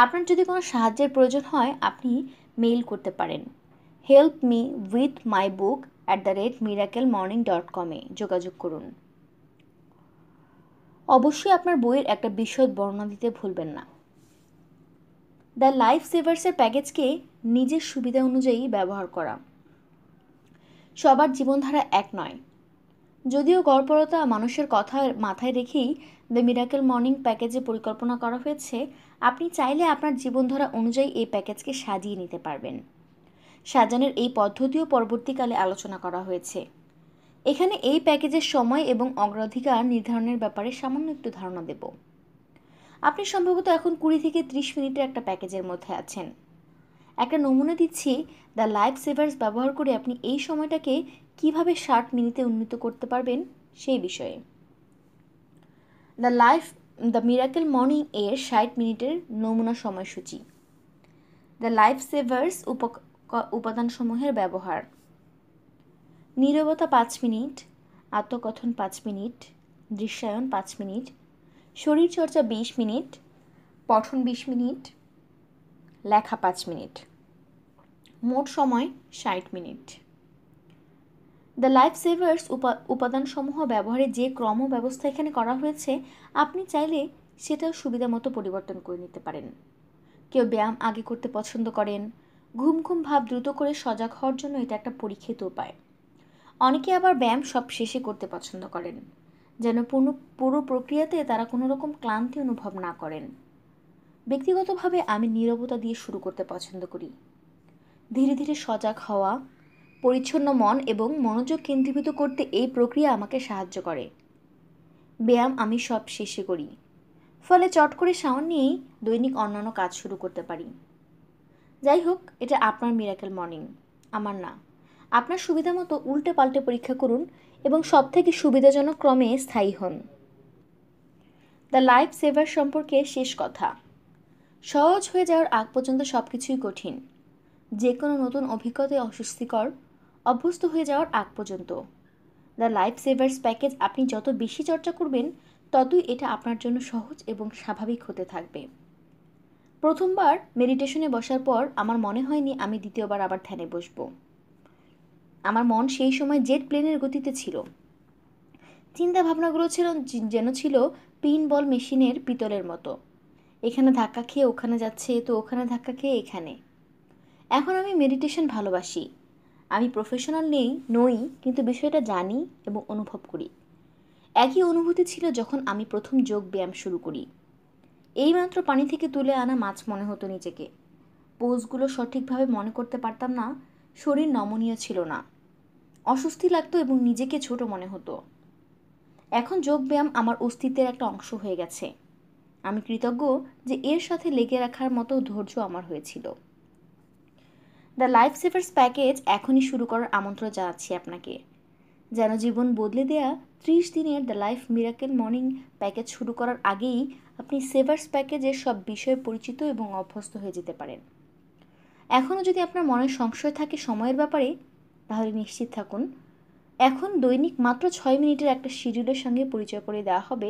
আপনার যদি কোনো সাহায্যের প্রয়োজন হয় আপনি মেইল করতে পারেন help me with my book at the rate miracle morning dot কমে যোগাযোগ করুন অবশ্যই আপনার বইয়ের একটা বিশদ বর্ণনা দিতে ভুলবেন না দ্য লাইফ সেভার্সের প্যাকেজকে নিজের সুবিধা অনুযায়ী ব্যবহার করা সবার জীবনধারা এক নয় যদিও গড়পরতা মানুষের কথা মাথায় রেখেই দ্য মিরাকেল মর্নিং প্যাকেজে পরিকল্পনা করা হয়েছে আপনি চাইলে আপনার জীবনধারা অনুযায়ী এই প্যাকেজকে সাজিয়ে নিতে পারবেন সাজানোর এই পদ্ধতিও পরবর্তীকালে আলোচনা করা হয়েছে এখানে এই প্যাকেজের সময় এবং অগ্রাধিকার নির্ধারণের ব্যাপারে সামান্য একটু ধারণা দেব আপনি সম্ভবত এখন কুড়ি থেকে ত্রিশ মিনিটের একটা প্যাকেজের মধ্যে আছেন একটা নমুনা দিচ্ছি দ্য লাইফ সেভার্স ব্যবহার করে আপনি এই সময়টাকে কিভাবে ষাট মিনিটে উন্নীত করতে পারবেন সেই বিষয়ে the life the miracle morning এর ষাট মিনিটের নমুনা সময়সূচি দ্য লাইফ সেভার্স উপাদানসমূহের ব্যবহার নীরবতা পাঁচ মিনিট আত্মকথন পাঁচ মিনিট দৃশ্যায়ন পাঁচ মিনিট শরীরচর্চা বিশ মিনিট পঠন বিশ মিনিট লেখা পাঁচ মিনিট মোট সময় ষাট মিনিট দ্য লাইফ সেভার্স উপাদানসমূহ ব্যবহারে যে ক্রম ব্যবস্থা এখানে করা হয়েছে আপনি চাইলে সেটাও সুবিধা মতো পরিবর্তন করে নিতে পারেন কেউ ব্যায়াম আগে করতে পছন্দ করেন ঘুম ঘুম ভাব দ্রুত করে সজাগ হওয়ার জন্য এটা একটা পরীক্ষিত উপায় অনেকে আবার ব্যায়াম সব শেষে করতে পছন্দ করেন যেন পুরো পুরো প্রক্রিয়াতে তারা কোনো রকম ক্লান্তি অনুভব না করেন ব্যক্তিগতভাবে আমি নিরবতা দিয়ে শুরু করতে পছন্দ করি ধীরে ধীরে সজাগ হওয়া পরিচ্ছন্ন মন এবং মনোযোগ কেন্দ্রীভূত করতে এই প্রক্রিয়া আমাকে সাহায্য করে ব্যায়াম আমি সব শেষে করি ফলে চট করে সাউন্ড নিয়েই দৈনিক অন্যান্য কাজ শুরু করতে পারি যাই হোক এটা আপনার মিরাকেল মর্নিং আমার না আপনার সুবিধামতো উল্টে পাল্টে পরীক্ষা করুন এবং সবথেকে সুবিধাজনক ক্রমে স্থায়ী হন দ্য লাইফ সেভার সম্পর্কে শেষ কথা সহজ হয়ে যাওয়ার আগ পর্যন্ত সব কিছুই কঠিন যে কোনো নতুন অভিজ্ঞতায় অস্বস্তিকর অভ্যস্ত হয়ে যাওয়ার আগ পর্যন্ত দ্য লাইফ সেভার্স প্যাকেজ আপনি যত বেশি চর্চা করবেন ততই এটা আপনার জন্য সহজ এবং স্বাভাবিক হতে থাকবে প্রথমবার মেডিটেশনে বসার পর আমার মনে হয়নি আমি দ্বিতীয়বার আবার ধ্যানে বসবো আমার মন সেই সময় জেট প্লেনের গতিতে ছিল চিন্তা ভাবনাগুলো ছিল যেন ছিল পিন বল মেশিনের পিতলের মতো এখানে ধাক্কা খেয়ে ওখানে যাচ্ছে তো ওখানে ধাক্কা খেয়ে এখানে এখন আমি মেডিটেশন ভালোবাসি আমি প্রফেশনাল নেই নই কিন্তু বিষয়টা জানি এবং অনুভব করি একই অনুভূতি ছিল যখন আমি প্রথম যোগ ব্যায়াম শুরু করি এইমাত্র পানি থেকে তুলে আনা মাছ মনে হতো নিজেকে পোজগুলো সঠিকভাবে মনে করতে পারতাম না শরীর নমনীয় ছিল না অস্বস্তি লাগতো এবং নিজেকে ছোট মনে হতো এখন যোগব্যায়াম আমার অস্তিত্বের একটা অংশ হয়ে গেছে আমি কৃতজ্ঞ যে এর সাথে লেগে রাখার মতো ধৈর্য আমার হয়েছিল দ্য লাইফ সেভার্স প্যাকেজ এখনই শুরু করার আমন্ত্রণ জানাচ্ছি আপনাকে যেন জীবন বদলে দেয়া ত্রিশ দিনের the life miracle morning package শুরু করার আগেই আপনি সেভার্স প্যাকেজের সব বিষয়ে পরিচিত এবং অভ্যস্ত হয়ে যেতে পারেন এখনও যদি আপনার মনে সংশয় থাকে সময়ের ব্যাপারে তাহলে নিশ্চিত থাকুন এখন দৈনিক মাত্র ছয় মিনিটের একটা শিডিউলের সঙ্গে পরিচয় করে দেওয়া হবে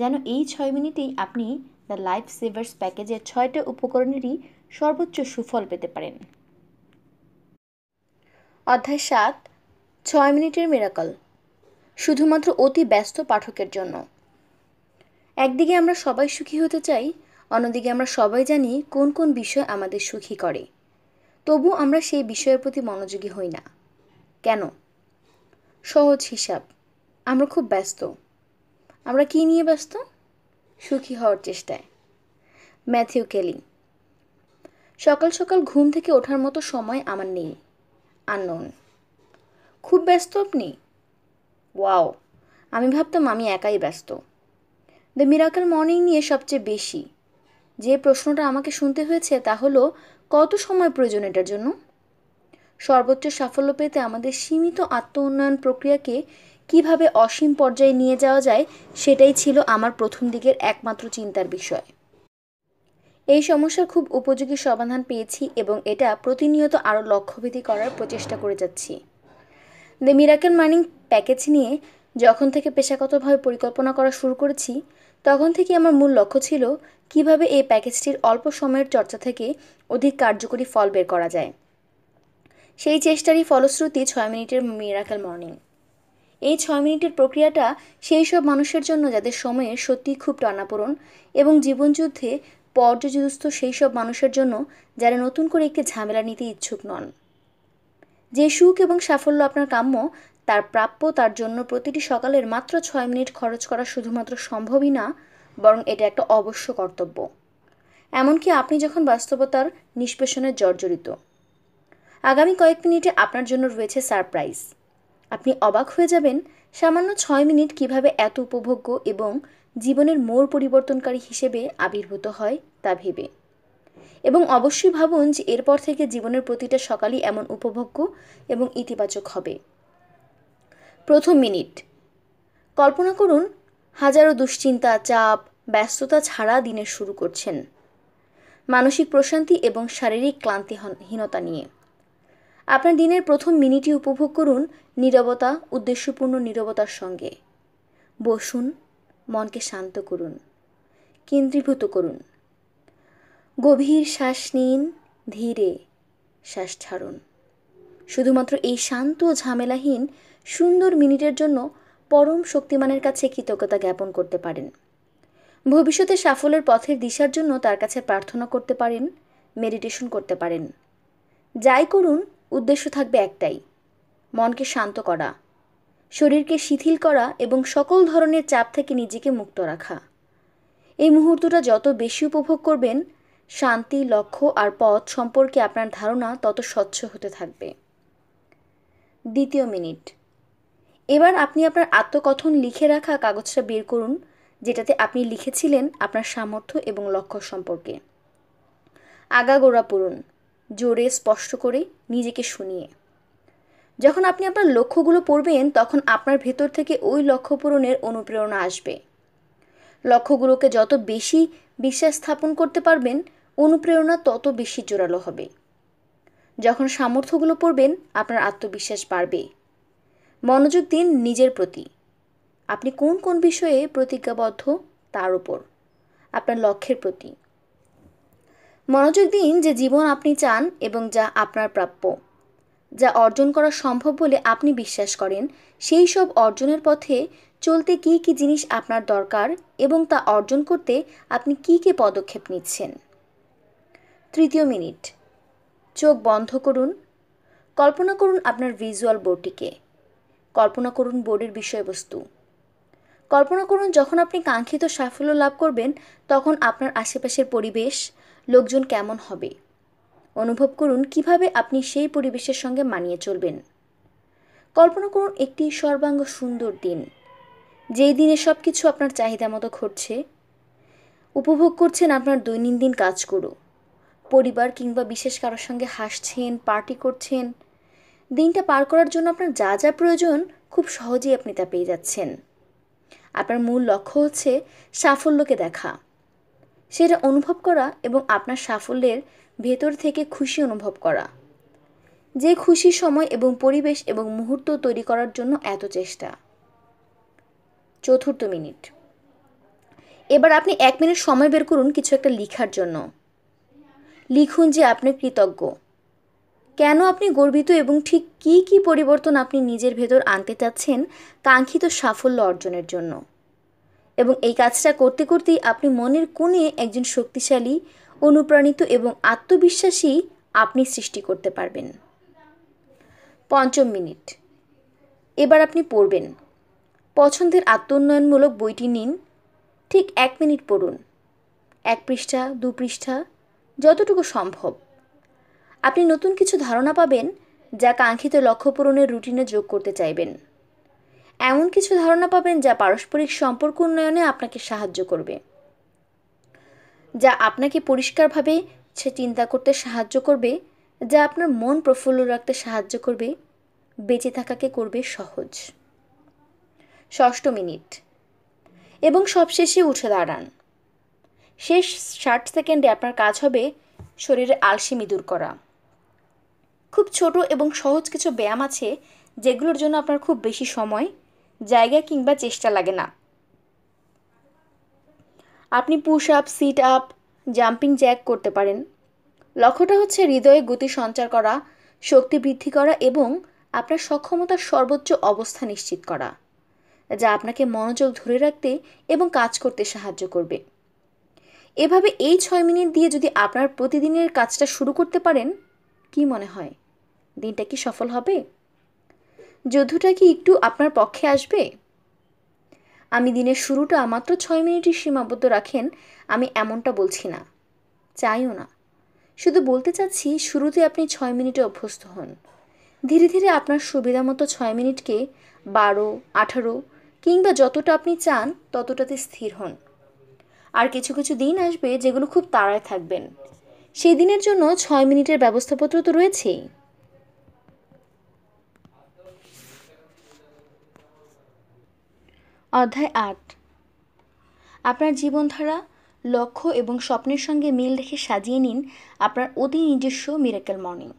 যেন এই ছয় মিনিটেই আপনি দ্য লাইফ সেভার্স প্যাকেজের ছয়টা উপকরণেরই সর্বোচ্চ সুফল পেতে পারেন অধ্যায় সাত ছয় মিনিটের মেরাকল শুধুমাত্র অতি ব্যস্ত পাঠকের জন্য একদিকে আমরা সবাই সুখী হতে চাই অন্যদিকে আমরা সবাই জানি কোন কোন বিষয় আমাদের সুখী করে তবু আমরা সেই বিষয়ের প্রতি মনোযোগী হই না কেন সহজ হিসাব আমরা খুব ব্যস্ত আমরা কী নিয়ে ব্যস্ত সুখী হওয়ার চেষ্টায় ম্যাথিউ কেলি সকাল সকাল ঘুম থেকে ওঠার মতো সময় আমার নেই আননোন খুব ব্যস্ত আপনি ওয়াও আমি ভাবতাম আমি একাই ব্যস্ত দ্য মিরাকেল মর্নিং নিয়ে সবচেয়ে বেশি যে প্রশ্নটা আমাকে শুনতে হয়েছে তা হলো কত সময় প্রয়োজন এটার জন্য সর্বোচ্চ সাফল্য পেতে আমাদের সীমিত আত্ম উন্নয়ন প্রক্রিয়াকে কিভাবে অসীম পর্যায়ে নিয়ে যাওয়া যায় সেটাই ছিল আমার প্রথম দিকের একমাত্র চিন্তার বিষয় এই সমস্যার খুব উপযোগী সমাধান পেয়েছি এবং এটা প্রতিনিয়ত আরও লক্ষ্যভেদি করার প্রচেষ্টা করে যাচ্ছি দ্য মিরাকেল মাইনিং প্যাকেজ নিয়ে যখন থেকে পেশাগতভাবে পরিকল্পনা করা শুরু করেছি তখন থেকে আমার মূল লক্ষ্য ছিল কিভাবে এই প্যাকেজটির অল্প সময়ের চর্চা থেকে অধিক কার্যকরী ফল বের করা যায় সেই চেষ্টারই ফলশ্রুতি ছয় মিনিটের মিরাকাল মর্নিং এই ছয় মিনিটের প্রক্রিয়াটা সেই সব মানুষের জন্য যাদের সময়ে সত্যিই খুব টানাপোড়ন এবং জীবনযুদ্ধে পর্যযুস্থ সেই সব মানুষের জন্য যারা নতুন করে একটি ঝামেলা নিতে ইচ্ছুক নন যে সুখ এবং সাফল্য আপনার কাম্য তার প্রাপ্য তার জন্য প্রতিটি সকালের মাত্র ছয় মিনিট খরচ করা শুধুমাত্র সম্ভবই না বরং এটা একটা অবশ্য কর্তব্য এমনকি আপনি যখন বাস্তবতার নিষ্পেষণে জর্জরিত আগামী কয়েক মিনিটে আপনার জন্য রয়েছে সারপ্রাইজ আপনি অবাক হয়ে যাবেন সামান্য ছয় মিনিট কিভাবে এত উপভোগ্য এবং জীবনের মোড় পরিবর্তনকারী হিসেবে আবির্ভূত হয় তা ভেবে এবং অবশ্যই ভাবুন যে এরপর থেকে জীবনের প্রতিটা সকালই এমন উপভোগ্য এবং ইতিবাচক হবে প্রথম মিনিট কল্পনা করুন হাজারো দুশ্চিন্তা চাপ ব্যস্ততা ছাড়া দিনের শুরু করছেন মানসিক প্রশান্তি এবং শারীরিক ক্লান্তিহীনতা নিয়ে আপনার দিনের প্রথম মিনিটই উপভোগ করুন নিরবতা উদ্দেশ্যপূর্ণ নিরবতার সঙ্গে বসুন মনকে শান্ত করুন কেন্দ্রীভূত করুন গভীর শ্বাস নিন ধীরে শ্বাস ছাড়ুন শুধুমাত্র এই শান্ত ঝামেলাহীন সুন্দর মিনিটের জন্য পরম শক্তিমানের কাছে কৃতজ্ঞতা জ্ঞাপন করতে পারেন ভবিষ্যতে সাফল্যের পথের দিশার জন্য তার কাছে প্রার্থনা করতে পারেন মেডিটেশন করতে পারেন যাই করুন উদ্দেশ্য থাকবে একটাই মনকে শান্ত করা শরীরকে শিথিল করা এবং সকল ধরনের চাপ থেকে নিজেকে মুক্ত রাখা এই মুহূর্তটা যত বেশি উপভোগ করবেন শান্তি লক্ষ্য আর পথ সম্পর্কে আপনার ধারণা তত স্বচ্ছ হতে থাকবে দ্বিতীয় মিনিট এবার আপনি আপনার আত্মকথন লিখে রাখা কাগজটা বের করুন যেটাতে আপনি লিখেছিলেন আপনার সামর্থ্য এবং লক্ষ্য সম্পর্কে আগাগোড়া পূরণ জোরে স্পষ্ট করে নিজেকে শুনিয়ে যখন আপনি আপনার লক্ষ্যগুলো পড়বেন তখন আপনার ভেতর থেকে ওই লক্ষ্য পূরণের অনুপ্রেরণা আসবে লক্ষ্যগুলোকে যত বেশি বিশ্বাস স্থাপন করতে পারবেন অনুপ্রেরণা তত বেশি জোরালো হবে যখন সামর্থ্যগুলো পড়বেন আপনার আত্মবিশ্বাস বাড়বে মনোযোগ দিন নিজের প্রতি আপনি কোন কোন বিষয়ে প্রতিজ্ঞাবদ্ধ তার উপর আপনার লক্ষ্যের প্রতি মনোযোগ দিন যে জীবন আপনি চান এবং যা আপনার প্রাপ্য যা অর্জন করা সম্ভব বলে আপনি বিশ্বাস করেন সেই সব অর্জনের পথে চলতে কী কী জিনিস আপনার দরকার এবং তা অর্জন করতে আপনি কী কী পদক্ষেপ নিচ্ছেন তৃতীয় মিনিট চোখ বন্ধ করুন কল্পনা করুন আপনার ভিজুয়াল বোর্ডটিকে কল্পনা করুন বোর্ডের বিষয়বস্তু কল্পনা করুন যখন আপনি কাঙ্ক্ষিত সাফল্য লাভ করবেন তখন আপনার আশেপাশের পরিবেশ লোকজন কেমন হবে অনুভব করুন কিভাবে আপনি সেই পরিবেশের সঙ্গে মানিয়ে চলবেন কল্পনা করুন একটি সর্বাঙ্গ সুন্দর দিন যেই দিনে সব কিছু আপনার চাহিদা মতো ঘটছে উপভোগ করছেন আপনার দৈনন্দিন কাজ করো পরিবার কিংবা বিশেষ কারোর সঙ্গে হাসছেন পার্টি করছেন দিনটা পার করার জন্য আপনার যা যা প্রয়োজন খুব সহজেই আপনি তা পেয়ে যাচ্ছেন আপনার মূল লক্ষ্য হচ্ছে সাফল্যকে দেখা সেটা অনুভব করা এবং আপনার সাফল্যের ভেতর থেকে খুশি অনুভব করা যে খুশি সময় এবং পরিবেশ এবং মুহূর্ত তৈরি করার জন্য এত চেষ্টা চতুর্থ মিনিট এবার আপনি এক মিনিট সময় বের করুন কিছু একটা লিখার জন্য লিখুন যে আপনি কৃতজ্ঞ কেন আপনি গর্বিত এবং ঠিক কি কি পরিবর্তন আপনি নিজের ভেতর আনতে চাচ্ছেন কাঙ্ক্ষিত সাফল্য অর্জনের জন্য এবং এই কাজটা করতে করতেই আপনি মনের কোণে একজন শক্তিশালী অনুপ্রাণিত এবং আত্মবিশ্বাসী আপনি সৃষ্টি করতে পারবেন পঞ্চম মিনিট এবার আপনি পড়বেন পছন্দের আত্মোন্নয়নমূলক বইটি নিন ঠিক এক মিনিট পড়ুন এক পৃষ্ঠা দু পৃষ্ঠা যতটুকু সম্ভব আপনি নতুন কিছু ধারণা পাবেন যা কাঙ্ক্ষিত লক্ষ্য পূরণের রুটিনে যোগ করতে চাইবেন এমন কিছু ধারণা পাবেন যা পারস্পরিক সম্পর্ক উন্নয়নে আপনাকে সাহায্য করবে যা আপনাকে পরিষ্কারভাবে সে চিন্তা করতে সাহায্য করবে যা আপনার মন প্রফুল্ল রাখতে সাহায্য করবে বেঁচে থাকাকে করবে সহজ ষষ্ঠ মিনিট এবং সবশেষে উঠে দাঁড়ান শেষ ষাট সেকেন্ডে আপনার কাজ হবে শরীরে আলসেমি দূর করা খুব ছোট এবং সহজ কিছু ব্যায়াম আছে যেগুলোর জন্য আপনার খুব বেশি সময় জায়গা কিংবা চেষ্টা লাগে না আপনি push up sit up jumping jack করতে পারেন লক্ষ্যটা হচ্ছে হৃদয়ে গতি সঞ্চার করা শক্তি বৃদ্ধি করা এবং আপনার সক্ষমতার সর্বোচ্চ অবস্থা নিশ্চিত করা যা আপনাকে মনোযোগ ধরে রাখতে এবং কাজ করতে সাহায্য করবে এভাবে এই ছয় মিনিট দিয়ে যদি আপনার প্রতিদিনের কাজটা শুরু করতে পারেন কি মনে হয় দিনটা কি সফল হবে যুদ্ধটা কি একটু আপনার পক্ষে আসবে আমি দিনের শুরুটা মাত্র ছয় মিনিটই সীমাবদ্ধ রাখেন আমি এমনটা বলছি না চাইও না শুধু বলতে চাচ্ছি শুরুতে আপনি ছয় মিনিটে অভ্যস্ত হন ধীরে ধীরে আপনার সুবিধা মতো ছয় মিনিটকে বারো আঠারো কিংবা যতটা আপনি চান ততটাতে স্থির হন আর কিছু কিছু দিন আসবে যেগুলো খুব তাড়ায় থাকবেন সেই দিনের জন্য ছয় মিনিটের ব্যবস্থাপত্র তো রয়েছেই অধ্যায় আট আপনার জীবনধারা লক্ষ্য এবং স্বপ্নের সঙ্গে মিল রেখে সাজিয়ে নিন আপনার অতি নিজস্ব miracle morning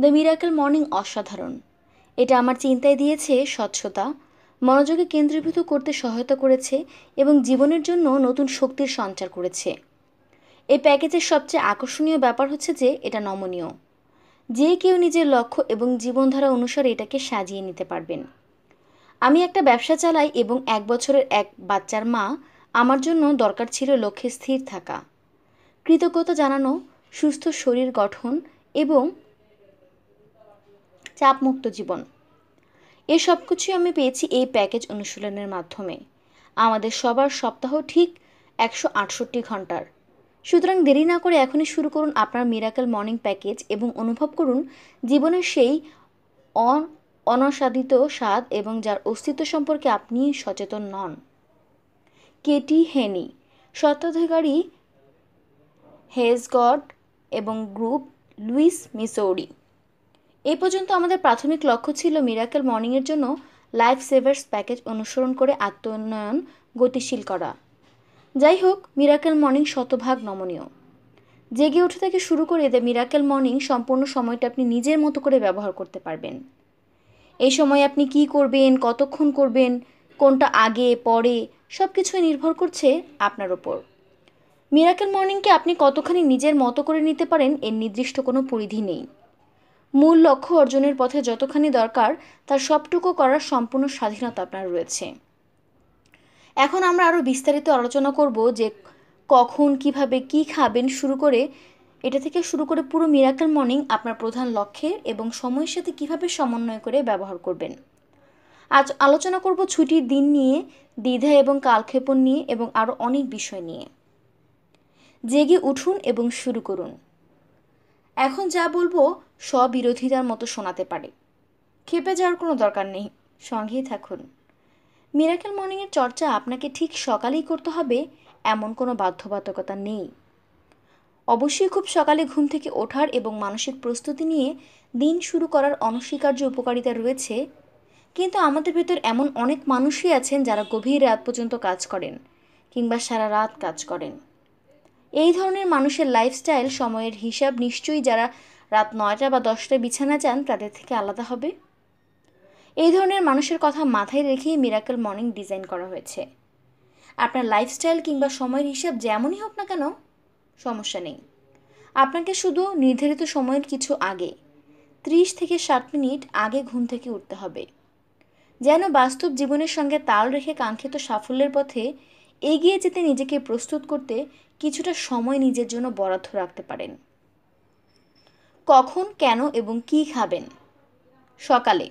the miracle morning অসাধারণ এটা আমার চিন্তায় দিয়েছে স্বচ্ছতা মনোযোগে কেন্দ্রীভূত করতে সহায়তা করেছে এবং জীবনের জন্য নতুন শক্তির সঞ্চার করেছে এই প্যাকেজের সবচেয়ে আকর্ষণীয় ব্যাপার হচ্ছে যে এটা নমনীয় যে কেউ নিজের লক্ষ্য এবং জীবনধারা অনুসারে এটাকে সাজিয়ে নিতে পারবেন আমি একটা ব্যবসা চালাই এবং এক বছরের এক বাচ্চার মা আমার জন্য দরকার ছিল লক্ষ্যে স্থির থাকা কৃতজ্ঞতা জানানো সুস্থ শরীর গঠন এবং চাপমুক্ত জীবন এ সব কিছুই আমি পেয়েছি এই প্যাকেজ অনুশীলনের মাধ্যমে আমাদের সবার সপ্তাহ ঠিক একশো আটষট্টি ঘন্টার সুতরাং দেরি না করে এখনই শুরু করুন আপনার মিরাকেল মর্নিং প্যাকেজ এবং অনুভব করুন জীবনের সেই অন অনসাধিত স্বাদ এবং যার অস্তিত্ব সম্পর্কে আপনি সচেতন নন কেটি হেনি স্বত্বাধিকারী হেজগড এবং গ্রুপ লুইস মিসৌরি এ পর্যন্ত আমাদের প্রাথমিক লক্ষ্য ছিল মিরাকেল মর্নিংয়ের জন্য লাইফ সেভার্স প্যাকেজ অনুসরণ করে আত্মোন্নয়ন গতিশীল করা যাই হোক মিরাকেল মর্নিং শতভাগ নমনীয় জেগে ওঠা থেকে শুরু করে দ্য মিরাকেল মর্নিং সম্পূর্ণ সময়টা আপনি নিজের মতো করে ব্যবহার করতে পারবেন এই সময় আপনি কি করবেন কতক্ষণ করবেন কোনটা আগে পরে সব কিছুই নির্ভর করছে আপনার ওপর মিরাকেল মর্নিংকে আপনি কতখানি নিজের মতো করে নিতে পারেন এর নির্দিষ্ট কোনো পরিধি নেই মূল লক্ষ্য অর্জনের পথে যতখানি দরকার তার সবটুকু করার সম্পূর্ণ স্বাধীনতা আপনার রয়েছে এখন আমরা আরও বিস্তারিত আলোচনা করব যে কখন কিভাবে কি খাবেন শুরু করে এটা থেকে শুরু করে পুরো মিরাকল মর্নিং আপনার প্রধান লক্ষ্যের এবং সময়ের সাথে কিভাবে সমন্বয় করে ব্যবহার করবেন আজ আলোচনা করব ছুটির দিন নিয়ে দ্বিধা এবং কালক্ষেপণ নিয়ে এবং আরও অনেক বিষয় নিয়ে জেগে উঠুন এবং শুরু করুন এখন যা বলবো স্ববিরোধিতার মতো শোনাতে পারে খেপে যাওয়ার কোনো দরকার নেই সঙ্গেই থাকুন মিরাকেল মর্নিংয়ের চর্চা আপনাকে ঠিক সকালেই করতে হবে এমন কোনো বাধ্যবাধকতা নেই অবশ্যই খুব সকালে ঘুম থেকে ওঠার এবং মানসিক প্রস্তুতি নিয়ে দিন শুরু করার অনস্বীকার্য উপকারিতা রয়েছে কিন্তু আমাদের ভেতর এমন অনেক মানুষই আছেন যারা গভীর রাত পর্যন্ত কাজ করেন কিংবা সারা রাত কাজ করেন এই ধরনের মানুষের লাইফস্টাইল সময়ের হিসাব নিশ্চয়ই যারা রাত নয়টা বা দশটায় বিছানা চান তাদের থেকে আলাদা হবে এই ধরনের মানুষের কথা মাথায় রেখেই মিরাকেল মর্নিং ডিজাইন করা হয়েছে আপনার লাইফস্টাইল কিংবা সময়ের হিসাব যেমনই হোক না কেন সমস্যা নেই আপনাকে শুধু নির্ধারিত সময়ের কিছু আগে ত্রিশ থেকে ষাট মিনিট আগে ঘুম থেকে উঠতে হবে যেন বাস্তব জীবনের সঙ্গে তাল রেখে কাঙ্ক্ষিত সাফল্যের পথে এগিয়ে যেতে নিজেকে প্রস্তুত করতে কিছুটা সময় নিজের জন্য বরাদ্দ রাখতে পারেন কখন কেন এবং কি খাবেন সকালে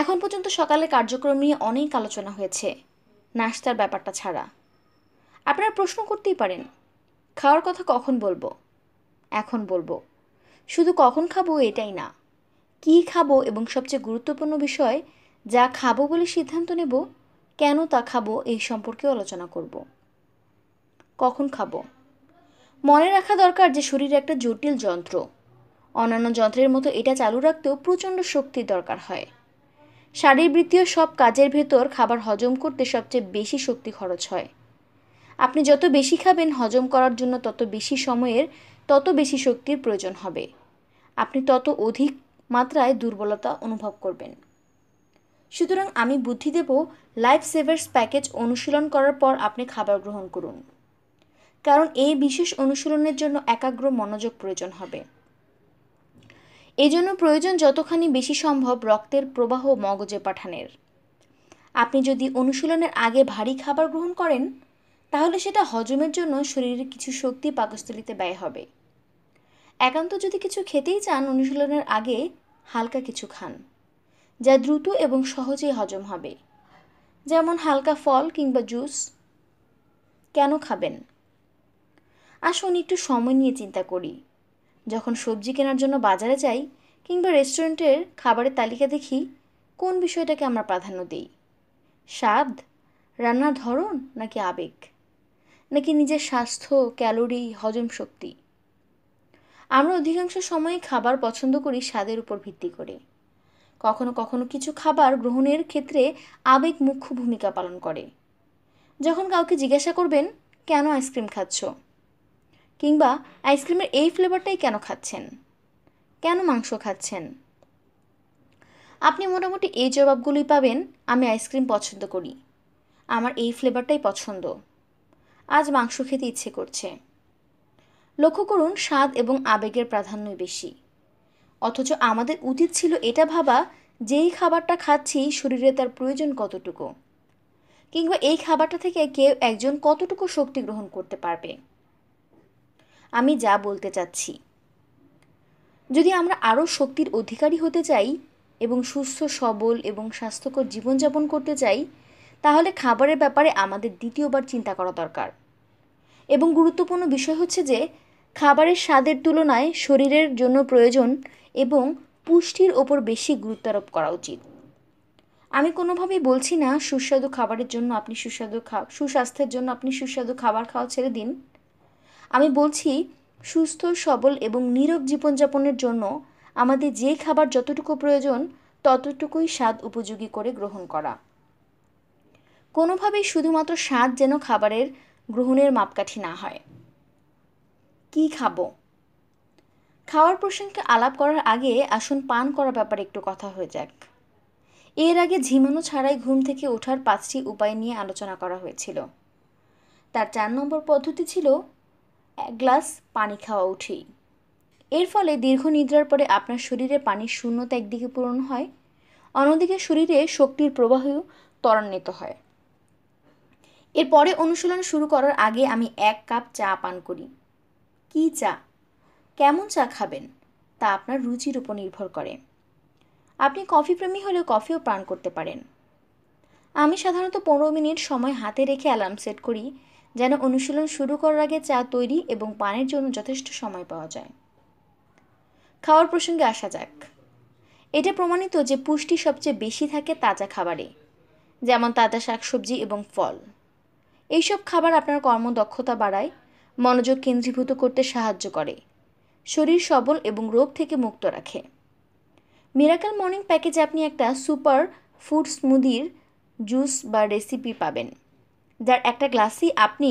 এখন পর্যন্ত সকালে কার্যক্রম নিয়ে অনেক আলোচনা হয়েছে নাস্তার ব্যাপারটা ছাড়া আপনারা প্রশ্ন করতেই পারেন খাওয়ার কথা কখন বলবো এখন বলবো শুধু কখন খাবো এটাই না কি খাবো এবং সবচেয়ে গুরুত্বপূর্ণ বিষয় যা খাবো বলে সিদ্ধান্ত নেব কেন তা খাবো এই সম্পর্কেও আলোচনা করব কখন খাবো মনে রাখা দরকার যে শরীর একটা জটিল যন্ত্র অন্যান্য যন্ত্রের মতো এটা চালু রাখতেও প্রচণ্ড শক্তির দরকার হয় শারীরবৃত্তীয় সব কাজের ভেতর খাবার হজম করতে সবচেয়ে বেশি শক্তি খরচ হয় আপনি যত বেশি খাবেন হজম করার জন্য তত বেশি সময়ের তত বেশি শক্তির প্রয়োজন হবে আপনি তত অধিক মাত্রায় দুর্বলতা অনুভব করবেন সুতরাং আমি বুদ্ধি দেব লাইফ সেভার্স প্যাকেজ অনুশীলন করার পর আপনি খাবার গ্রহণ করুন কারণ এই বিশেষ অনুশীলনের জন্য একাগ্র মনোযোগ প্রয়োজন হবে এজন্য প্রয়োজন যতখানি বেশি সম্ভব রক্তের প্রবাহ মগজে পাঠানের আপনি যদি অনুশীলনের আগে ভারী খাবার গ্রহণ করেন তাহলে সেটা হজমের জন্য শরীরের কিছু শক্তি পাকস্থলিতে ব্যয় হবে একান্ত যদি কিছু খেতেই চান অনুশীলনের আগে হালকা কিছু খান যা দ্রুত এবং সহজেই হজম হবে যেমন হালকা ফল কিংবা জুস কেন খাবেন আসুন একটু সময় নিয়ে চিন্তা করি যখন সবজি কেনার জন্য বাজারে যাই কিংবা রেস্টুরেন্টের খাবারের তালিকা দেখি কোন বিষয়টাকে আমরা প্রাধান্য দিই স্বাদ রান্নার ধরন নাকি আবেগ নাকি নিজের স্বাস্থ্য ক্যালোরি হজম শক্তি আমরা অধিকাংশ সময়ে খাবার পছন্দ করি স্বাদের উপর ভিত্তি করে কখনো কখনো কিছু খাবার গ্রহণের ক্ষেত্রে আবেগ মুখ্য ভূমিকা পালন করে যখন কাউকে জিজ্ঞাসা করবেন কেন আইসক্রিম খাচ্ছ কিংবা আইসক্রিমের এই ফ্লেভারটাই কেন খাচ্ছেন কেন মাংস খাচ্ছেন আপনি মোটামুটি এই জবাবগুলোই পাবেন আমি আইসক্রিম পছন্দ করি আমার এই ফ্লেভারটাই পছন্দ আজ মাংস খেতে ইচ্ছে করছে লক্ষ্য করুন স্বাদ এবং আবেগের প্রাধান্যই বেশি অথচ আমাদের উচিত ছিল এটা ভাবা যেই খাবারটা খাচ্ছি শরীরে তার প্রয়োজন কতটুকু কিংবা এই খাবারটা থেকে কেউ একজন কতটুকু শক্তি গ্রহণ করতে পারবে আমি যা বলতে চাচ্ছি যদি আমরা আরও শক্তির অধিকারী হতে চাই এবং সুস্থ সবল এবং স্বাস্থ্যকর জীবনযাপন করতে চাই তাহলে খাবারের ব্যাপারে আমাদের দ্বিতীয়বার চিন্তা করা দরকার এবং গুরুত্বপূর্ণ বিষয় হচ্ছে যে খাবারের স্বাদের তুলনায় শরীরের জন্য প্রয়োজন এবং পুষ্টির ওপর বেশি গুরুত্ব আরোপ করা উচিত আমি কোনোভাবেই বলছি না সুস্বাদু খাবারের জন্য আপনি সুস্বাদু খা সুস্বাস্থ্যের জন্য আপনি সুস্বাদু খাবার খাওয়া ছেড়ে দিন আমি বলছি সুস্থ সবল এবং নীরব জীবনযাপনের জন্য আমাদের যে খাবার যতটুকু প্রয়োজন ততটুকুই স্বাদ উপযোগী করে গ্রহণ করা কোনোভাবেই শুধুমাত্র স্বাদ যেন খাবারের গ্রহণের মাপকাঠি না হয় কি খাবো খাওয়ার প্রসঙ্গে আলাপ করার আগে আসুন পান করার ব্যাপারে একটু কথা হয়ে যাক এর আগে ঝিমানো ছাড়াই ঘুম থেকে ওঠার পাঁচটি উপায় নিয়ে আলোচনা করা হয়েছিল তার চার নম্বর পদ্ধতি ছিল এক গ্লাস পানি খাওয়া উঠেই এর ফলে দীর্ঘ নিদ্রার পরে আপনার শরীরে পানির শূন্যতা একদিকে পূরণ হয় অন্যদিকে শরীরে শক্তির প্রবাহ ত্বরান্বিত হয় এরপরে অনুশীলন শুরু করার আগে আমি এক কাপ চা পান করি কি চা কেমন চা খাবেন তা আপনার রুচির উপর নির্ভর করে আপনি কফি প্রেমী হলে কফিও পান করতে পারেন আমি সাধারণত পনেরো মিনিট সময় হাতে রেখে অ্যালার্ম সেট করি যেন অনুশীলন শুরু করার আগে চা তৈরি এবং পানের জন্য যথেষ্ট সময় পাওয়া যায় খাওয়ার প্রসঙ্গে আসা যাক এটা প্রমাণিত যে পুষ্টি সবচেয়ে বেশি থাকে তাজা খাবারে যেমন তাজা শাকসবজি এবং ফল এইসব খাবার আপনার কর্মদক্ষতা বাড়ায় মনোযোগ কেন্দ্রীভূত করতে সাহায্য করে শরীর সবল এবং রোগ থেকে মুক্ত রাখে মিরাকাল মর্নিং প্যাকেজে আপনি একটা সুপার ফুড স্মুদির জুস বা রেসিপি পাবেন যার একটা গ্লাসই আপনি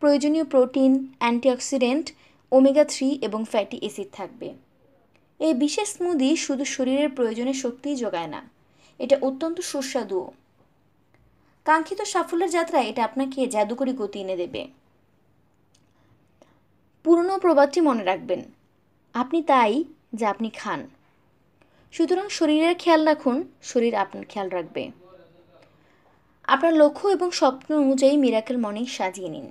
প্রয়োজনীয় প্রোটিন অ্যান্টিঅক্সিডেন্ট ওমেগা থ্রি এবং ফ্যাটি অ্যাসিড থাকবে এই বিশেষ স্মুদি শুধু শরীরের প্রয়োজনে শক্তিই যোগায় না এটা অত্যন্ত সুস্বাদুও কাঙ্ক্ষিত সাফল্যের যাত্রায় এটা আপনাকে জাদুকরি গতি এনে দেবে পুরনো প্রবাদটি মনে রাখবেন আপনি তাই যা আপনি খান সুতরাং শরীরের খেয়াল রাখুন শরীর আপনার খেয়াল রাখবে আপনার লক্ষ্য এবং স্বপ্ন অনুযায়ী মিরাকেল মর্নিং সাজিয়ে নিন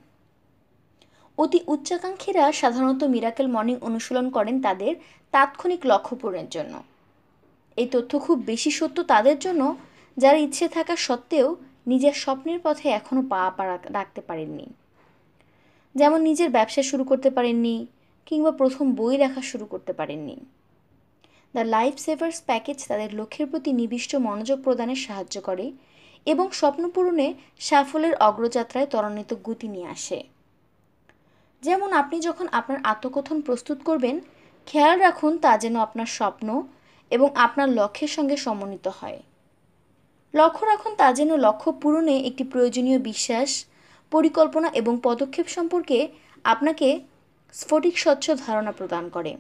অতি উচ্চাকাঙ্ক্ষীরা সাধারণত মিরাকেল মর্নিং অনুশীলন করেন তাদের তাৎক্ষণিক লক্ষ্য পূরণের জন্য এই তথ্য খুব বেশি সত্য তাদের জন্য যারা ইচ্ছে থাকা সত্ত্বেও নিজের স্বপ্নের পথে এখনও পা পাড়া রাখতে পারেননি যেমন নিজের ব্যবসা শুরু করতে পারেননি কিংবা প্রথম বই লেখা শুরু করতে পারেননি দ্য লাইফ সেভার্স প্যাকেজ তাদের লক্ষ্যের প্রতি নিবিষ্ট মনোযোগ প্রদানে সাহায্য করে এবং স্বপ্ন পূরণে সাফল্যের অগ্রযাত্রায় ত্বরান্বিত গতি নিয়ে আসে যেমন আপনি যখন আপনার আত্মকথন প্রস্তুত করবেন খেয়াল রাখুন তা যেন আপনার স্বপ্ন এবং আপনার লক্ষ্যের সঙ্গে সমন্বিত হয় লক্ষ্য রাখুন তা যেন লক্ষ্য পূরণে একটি প্রয়োজনীয় বিশ্বাস পরিকল্পনা এবং পদক্ষেপ সম্পর্কে আপনাকে স্ফটিক স্বচ্ছ ধারণা প্রদান করে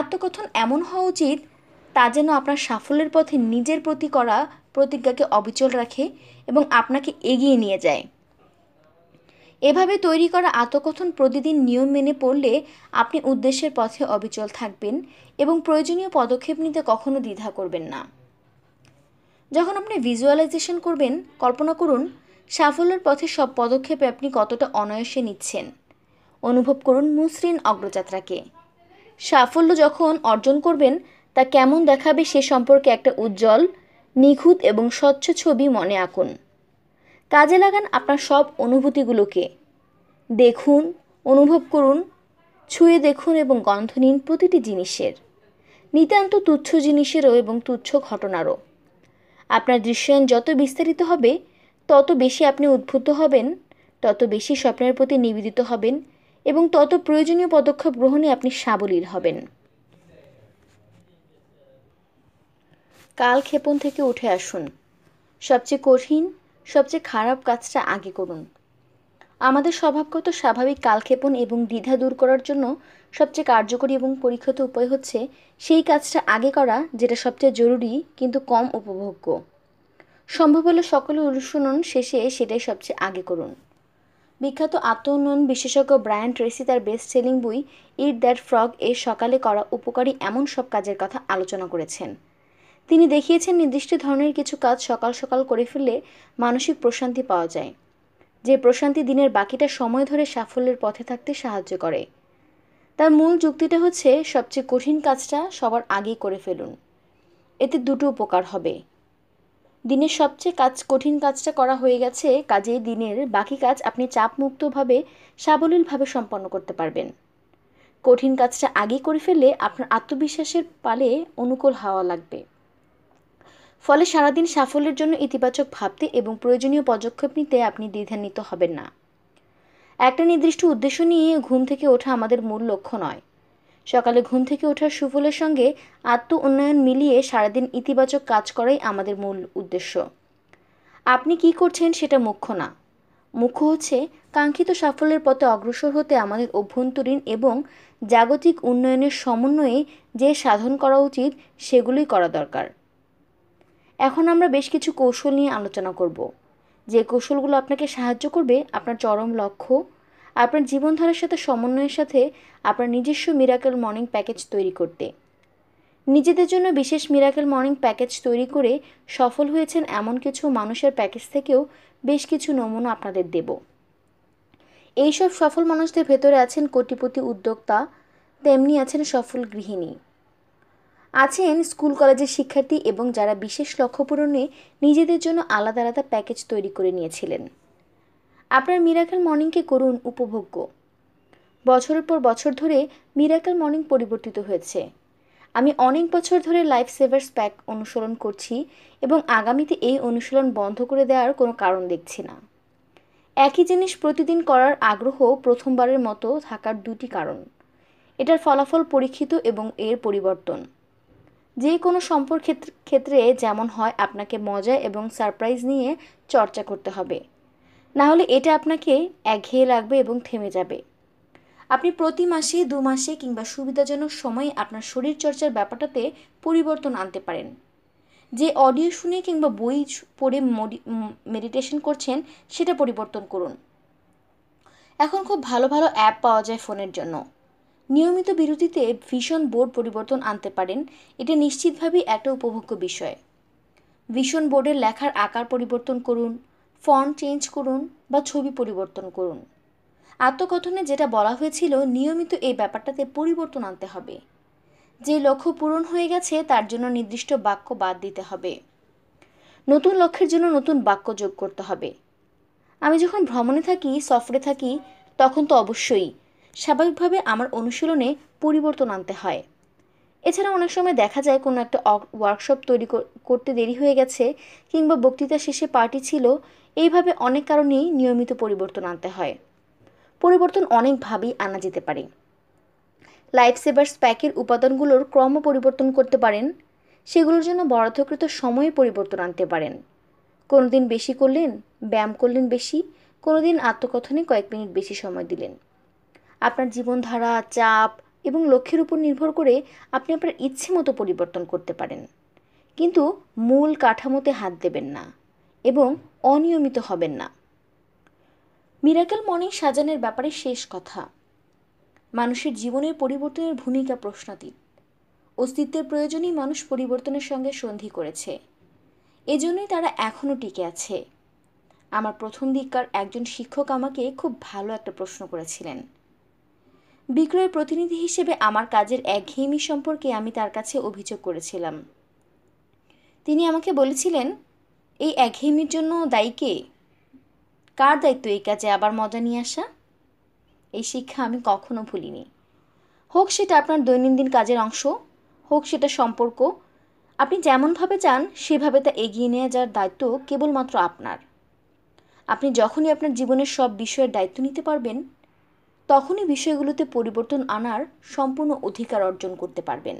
আত্মকথন এমন হওয়া উচিত তা যেন আপনার সাফল্যের পথে নিজের প্রতি করা প্রতিজ্ঞাকে অবিচল রাখে এবং আপনাকে এগিয়ে নিয়ে যায় এভাবে তৈরি করা আত্মকথন প্রতিদিন নিয়ম মেনে পড়লে আপনি উদ্দেশ্যের পথে অবিচল থাকবেন এবং প্রয়োজনীয় পদক্ষেপ নিতে কখনো দ্বিধা করবেন না যখন আপনি ভিজুয়ালাইজেশন করবেন কল্পনা করুন সাফল্যের পথে সব পদক্ষেপে আপনি কতটা অনায়াসে নিচ্ছেন অনুভব করুন মুসৃণ অগ্রযাত্রাকে সাফল্য যখন অর্জন করবেন তা কেমন দেখাবে সে সম্পর্কে একটা উজ্জ্বল নিখুঁত এবং স্বচ্ছ ছবি মনে আঁকুন কাজে লাগান আপনার সব অনুভূতিগুলোকে দেখুন অনুভব করুন ছুঁয়ে দেখুন এবং গন্ধ নিন প্রতিটি জিনিসের নিতান্ত তুচ্ছ জিনিসেরও এবং তুচ্ছ ঘটনারও আপনার দৃশ্যায়ন যত বিস্তারিত হবে তত বেশি আপনি উদ্ভূত হবেন তত বেশি স্বপ্নের প্রতি নিবেদিত হবেন এবং তত প্রয়োজনীয় পদক্ষেপ গ্রহণে আপনি সাবলীল হবেন কালক্ষেপণ থেকে উঠে আসুন সবচেয়ে কঠিন সবচেয়ে খারাপ কাজটা আগে করুন আমাদের স্বভাবগত স্বাভাবিক কালক্ষেপণ এবং দ্বিধা দূর করার জন্য সবচেয়ে কার্যকরী এবং পরীক্ষিত উপায় হচ্ছে সেই কাজটা আগে করা যেটা সবচেয়ে জরুরি কিন্তু কম উপভোগ্য সম্ভব হলে সকলে অনুশীলন শেষে সেটাই সবচেয়ে আগে করুন বিখ্যাত আত্ম উন্নয়ন বিশেষজ্ঞ ব্রায়ান ট্রেসি তার বেস্ট সেলিং বই ইট দ্যাট ফ্রগ এ সকালে করা উপকারী এমন সব কাজের কথা আলোচনা করেছেন তিনি দেখিয়েছেন নির্দিষ্ট ধরনের কিছু কাজ সকাল সকাল করে ফেললে মানসিক প্রশান্তি পাওয়া যায় যে প্রশান্তি দিনের বাকিটা সময় ধরে সাফল্যের পথে থাকতে সাহায্য করে তার মূল যুক্তিটা হচ্ছে সবচেয়ে কঠিন কাজটা সবার আগেই করে ফেলুন এতে দুটো উপকার হবে দিনের সবচেয়ে কাজ কঠিন কাজটা করা হয়ে গেছে কাজেই দিনের বাকি কাজ আপনি চাপমুক্তভাবে সাবলীলভাবে সম্পন্ন করতে পারবেন কঠিন কাজটা আগে করে ফেললে আপনার আত্মবিশ্বাসের পালে অনুকূল হাওয়া লাগবে ফলে সারাদিন সাফল্যের জন্য ইতিবাচক ভাবতে এবং প্রয়োজনীয় পদক্ষেপ নিতে আপনি দ্বিধান্বিত হবেন না একটা নির্দিষ্ট উদ্দেশ্য নিয়ে ঘুম থেকে ওঠা আমাদের মূল লক্ষ্য নয় সকালে ঘুম থেকে ওঠার সুফলের সঙ্গে আত্ম উন্নয়ন মিলিয়ে সারাদিন ইতিবাচক কাজ করাই আমাদের মূল উদ্দেশ্য আপনি কি করছেন সেটা মুখ্য না মুখ্য হচ্ছে কাঙ্ক্ষিত সাফল্যের পথে অগ্রসর হতে আমাদের অভ্যন্তরীণ এবং জাগতিক উন্নয়নের সমন্বয়ে যে সাধন করা উচিত সেগুলোই করা দরকার এখন আমরা বেশ কিছু কৌশল নিয়ে আলোচনা করব যে কৌশলগুলো আপনাকে সাহায্য করবে আপনার চরম লক্ষ্য আপনার জীবনধারার সাথে সমন্বয়ের সাথে আপনার নিজস্ব মিরাকেল মর্নিং প্যাকেজ তৈরি করতে নিজেদের জন্য বিশেষ মিরাকেল মর্নিং প্যাকেজ তৈরি করে সফল হয়েছেন এমন কিছু মানুষের প্যাকেজ থেকেও বেশ কিছু নমুনা আপনাদের দেব এইসব সফল মানুষদের ভেতরে আছেন কোটিপতি উদ্যোক্তা তেমনি আছেন সফল গৃহিণী আছেন স্কুল কলেজের শিক্ষার্থী এবং যারা বিশেষ লক্ষ্য পূরণে নিজেদের জন্য আলাদা আলাদা প্যাকেজ তৈরি করে নিয়েছিলেন আপনার মিরাকেল মর্নিংকে করুন উপভোগ্য বছরের পর বছর ধরে মিরাকেল মর্নিং পরিবর্তিত হয়েছে আমি অনেক বছর ধরে লাইফ সেভার্স প্যাক অনুসরণ করছি এবং আগামীতে এই অনুশীলন বন্ধ করে দেওয়ার কোনো কারণ দেখছি না একই জিনিস প্রতিদিন করার আগ্রহ প্রথমবারের মতো থাকার দুটি কারণ এটার ফলাফল পরীক্ষিত এবং এর পরিবর্তন যে কোনো সম্পর্ক ক্ষেত্রে যেমন হয় আপনাকে মজা এবং সারপ্রাইজ নিয়ে চর্চা করতে হবে নাহলে এটা আপনাকে একঘেয়ে লাগবে এবং থেমে যাবে আপনি প্রতি মাসে দু মাসে কিংবা সুবিধাজনক সময়ে আপনার শরীর চর্চার ব্যাপারটাতে পরিবর্তন আনতে পারেন যে অডিও শুনে কিংবা বই পড়ে মেডিটেশন করছেন সেটা পরিবর্তন করুন এখন খুব ভালো ভালো অ্যাপ পাওয়া যায় ফোনের জন্য নিয়মিত বিরতিতে ভীষণ বোর্ড পরিবর্তন আনতে পারেন এটা নিশ্চিতভাবেই একটা উপভোগ্য বিষয় ভীষণ বোর্ডের লেখার আকার পরিবর্তন করুন ফন্ট চেঞ্জ করুন বা ছবি পরিবর্তন করুন আত্মকথনে যেটা বলা হয়েছিল নিয়মিত এই ব্যাপারটাতে পরিবর্তন আনতে হবে যে লক্ষ্য পূরণ হয়ে গেছে তার জন্য নির্দিষ্ট বাক্য বাদ দিতে হবে নতুন লক্ষ্যের জন্য নতুন বাক্য যোগ করতে হবে আমি যখন ভ্রমণে থাকি সফরে থাকি তখন তো অবশ্যই স্বাভাবিকভাবে আমার অনুশীলনে পরিবর্তন আনতে হয় এছাড়া অনেক সময় দেখা যায় কোনো একটা ওয়ার্কশপ তৈরি করতে দেরি হয়ে গেছে কিংবা বক্তৃতা শেষে পার্টি ছিল এইভাবে অনেক কারণেই নিয়মিত পরিবর্তন আনতে হয় পরিবর্তন অনেকভাবেই আনা যেতে পারে লাইফ সেভার্স প্যাকের উপাদানগুলোর ক্রম পরিবর্তন করতে পারেন সেগুলোর জন্য বরাদ্দকৃত সময়ে পরিবর্তন আনতে পারেন কোনো দিন বেশি করলেন ব্যায়াম করলেন বেশি কোনো দিন আত্মকথনে কয়েক মিনিট বেশি সময় দিলেন আপনার জীবনধারা চাপ এবং লক্ষ্যের উপর নির্ভর করে আপনি আপনার ইচ্ছে মতো পরিবর্তন করতে পারেন কিন্তু মূল কাঠামোতে হাত দেবেন না এবং অনিয়মিত হবেন না মিরাকেল মর্নিং সাজানের ব্যাপারে শেষ কথা মানুষের জীবনের পরিবর্তনের ভূমিকা প্রশ্নাতীত অস্তিত্বের প্রয়োজনেই মানুষ পরিবর্তনের সঙ্গে সন্ধি করেছে এজন্যই তারা এখনও টিকে আছে আমার প্রথম দিককার একজন শিক্ষক আমাকে খুব ভালো একটা প্রশ্ন করেছিলেন বিক্রয় প্রতিনিধি হিসেবে আমার কাজের একঘেয়েমি সম্পর্কে আমি তার কাছে অভিযোগ করেছিলাম তিনি আমাকে বলেছিলেন এই একঘেয়েমির জন্য দায়ী কে কার দায়িত্ব এই কাজে আবার মজা নিয়ে আসা এই শিক্ষা আমি কখনো ভুলিনি হোক সেটা আপনার দৈনন্দিন কাজের অংশ হোক সেটা সম্পর্ক আপনি যেমনভাবে চান সেভাবে তা এগিয়ে নিয়ে যাওয়ার দায়িত্ব কেবলমাত্র আপনার আপনি যখনই আপনার জীবনের সব বিষয়ের দায়িত্ব নিতে পারবেন তখনই বিষয়গুলোতে পরিবর্তন আনার সম্পূর্ণ অধিকার অর্জন করতে পারবেন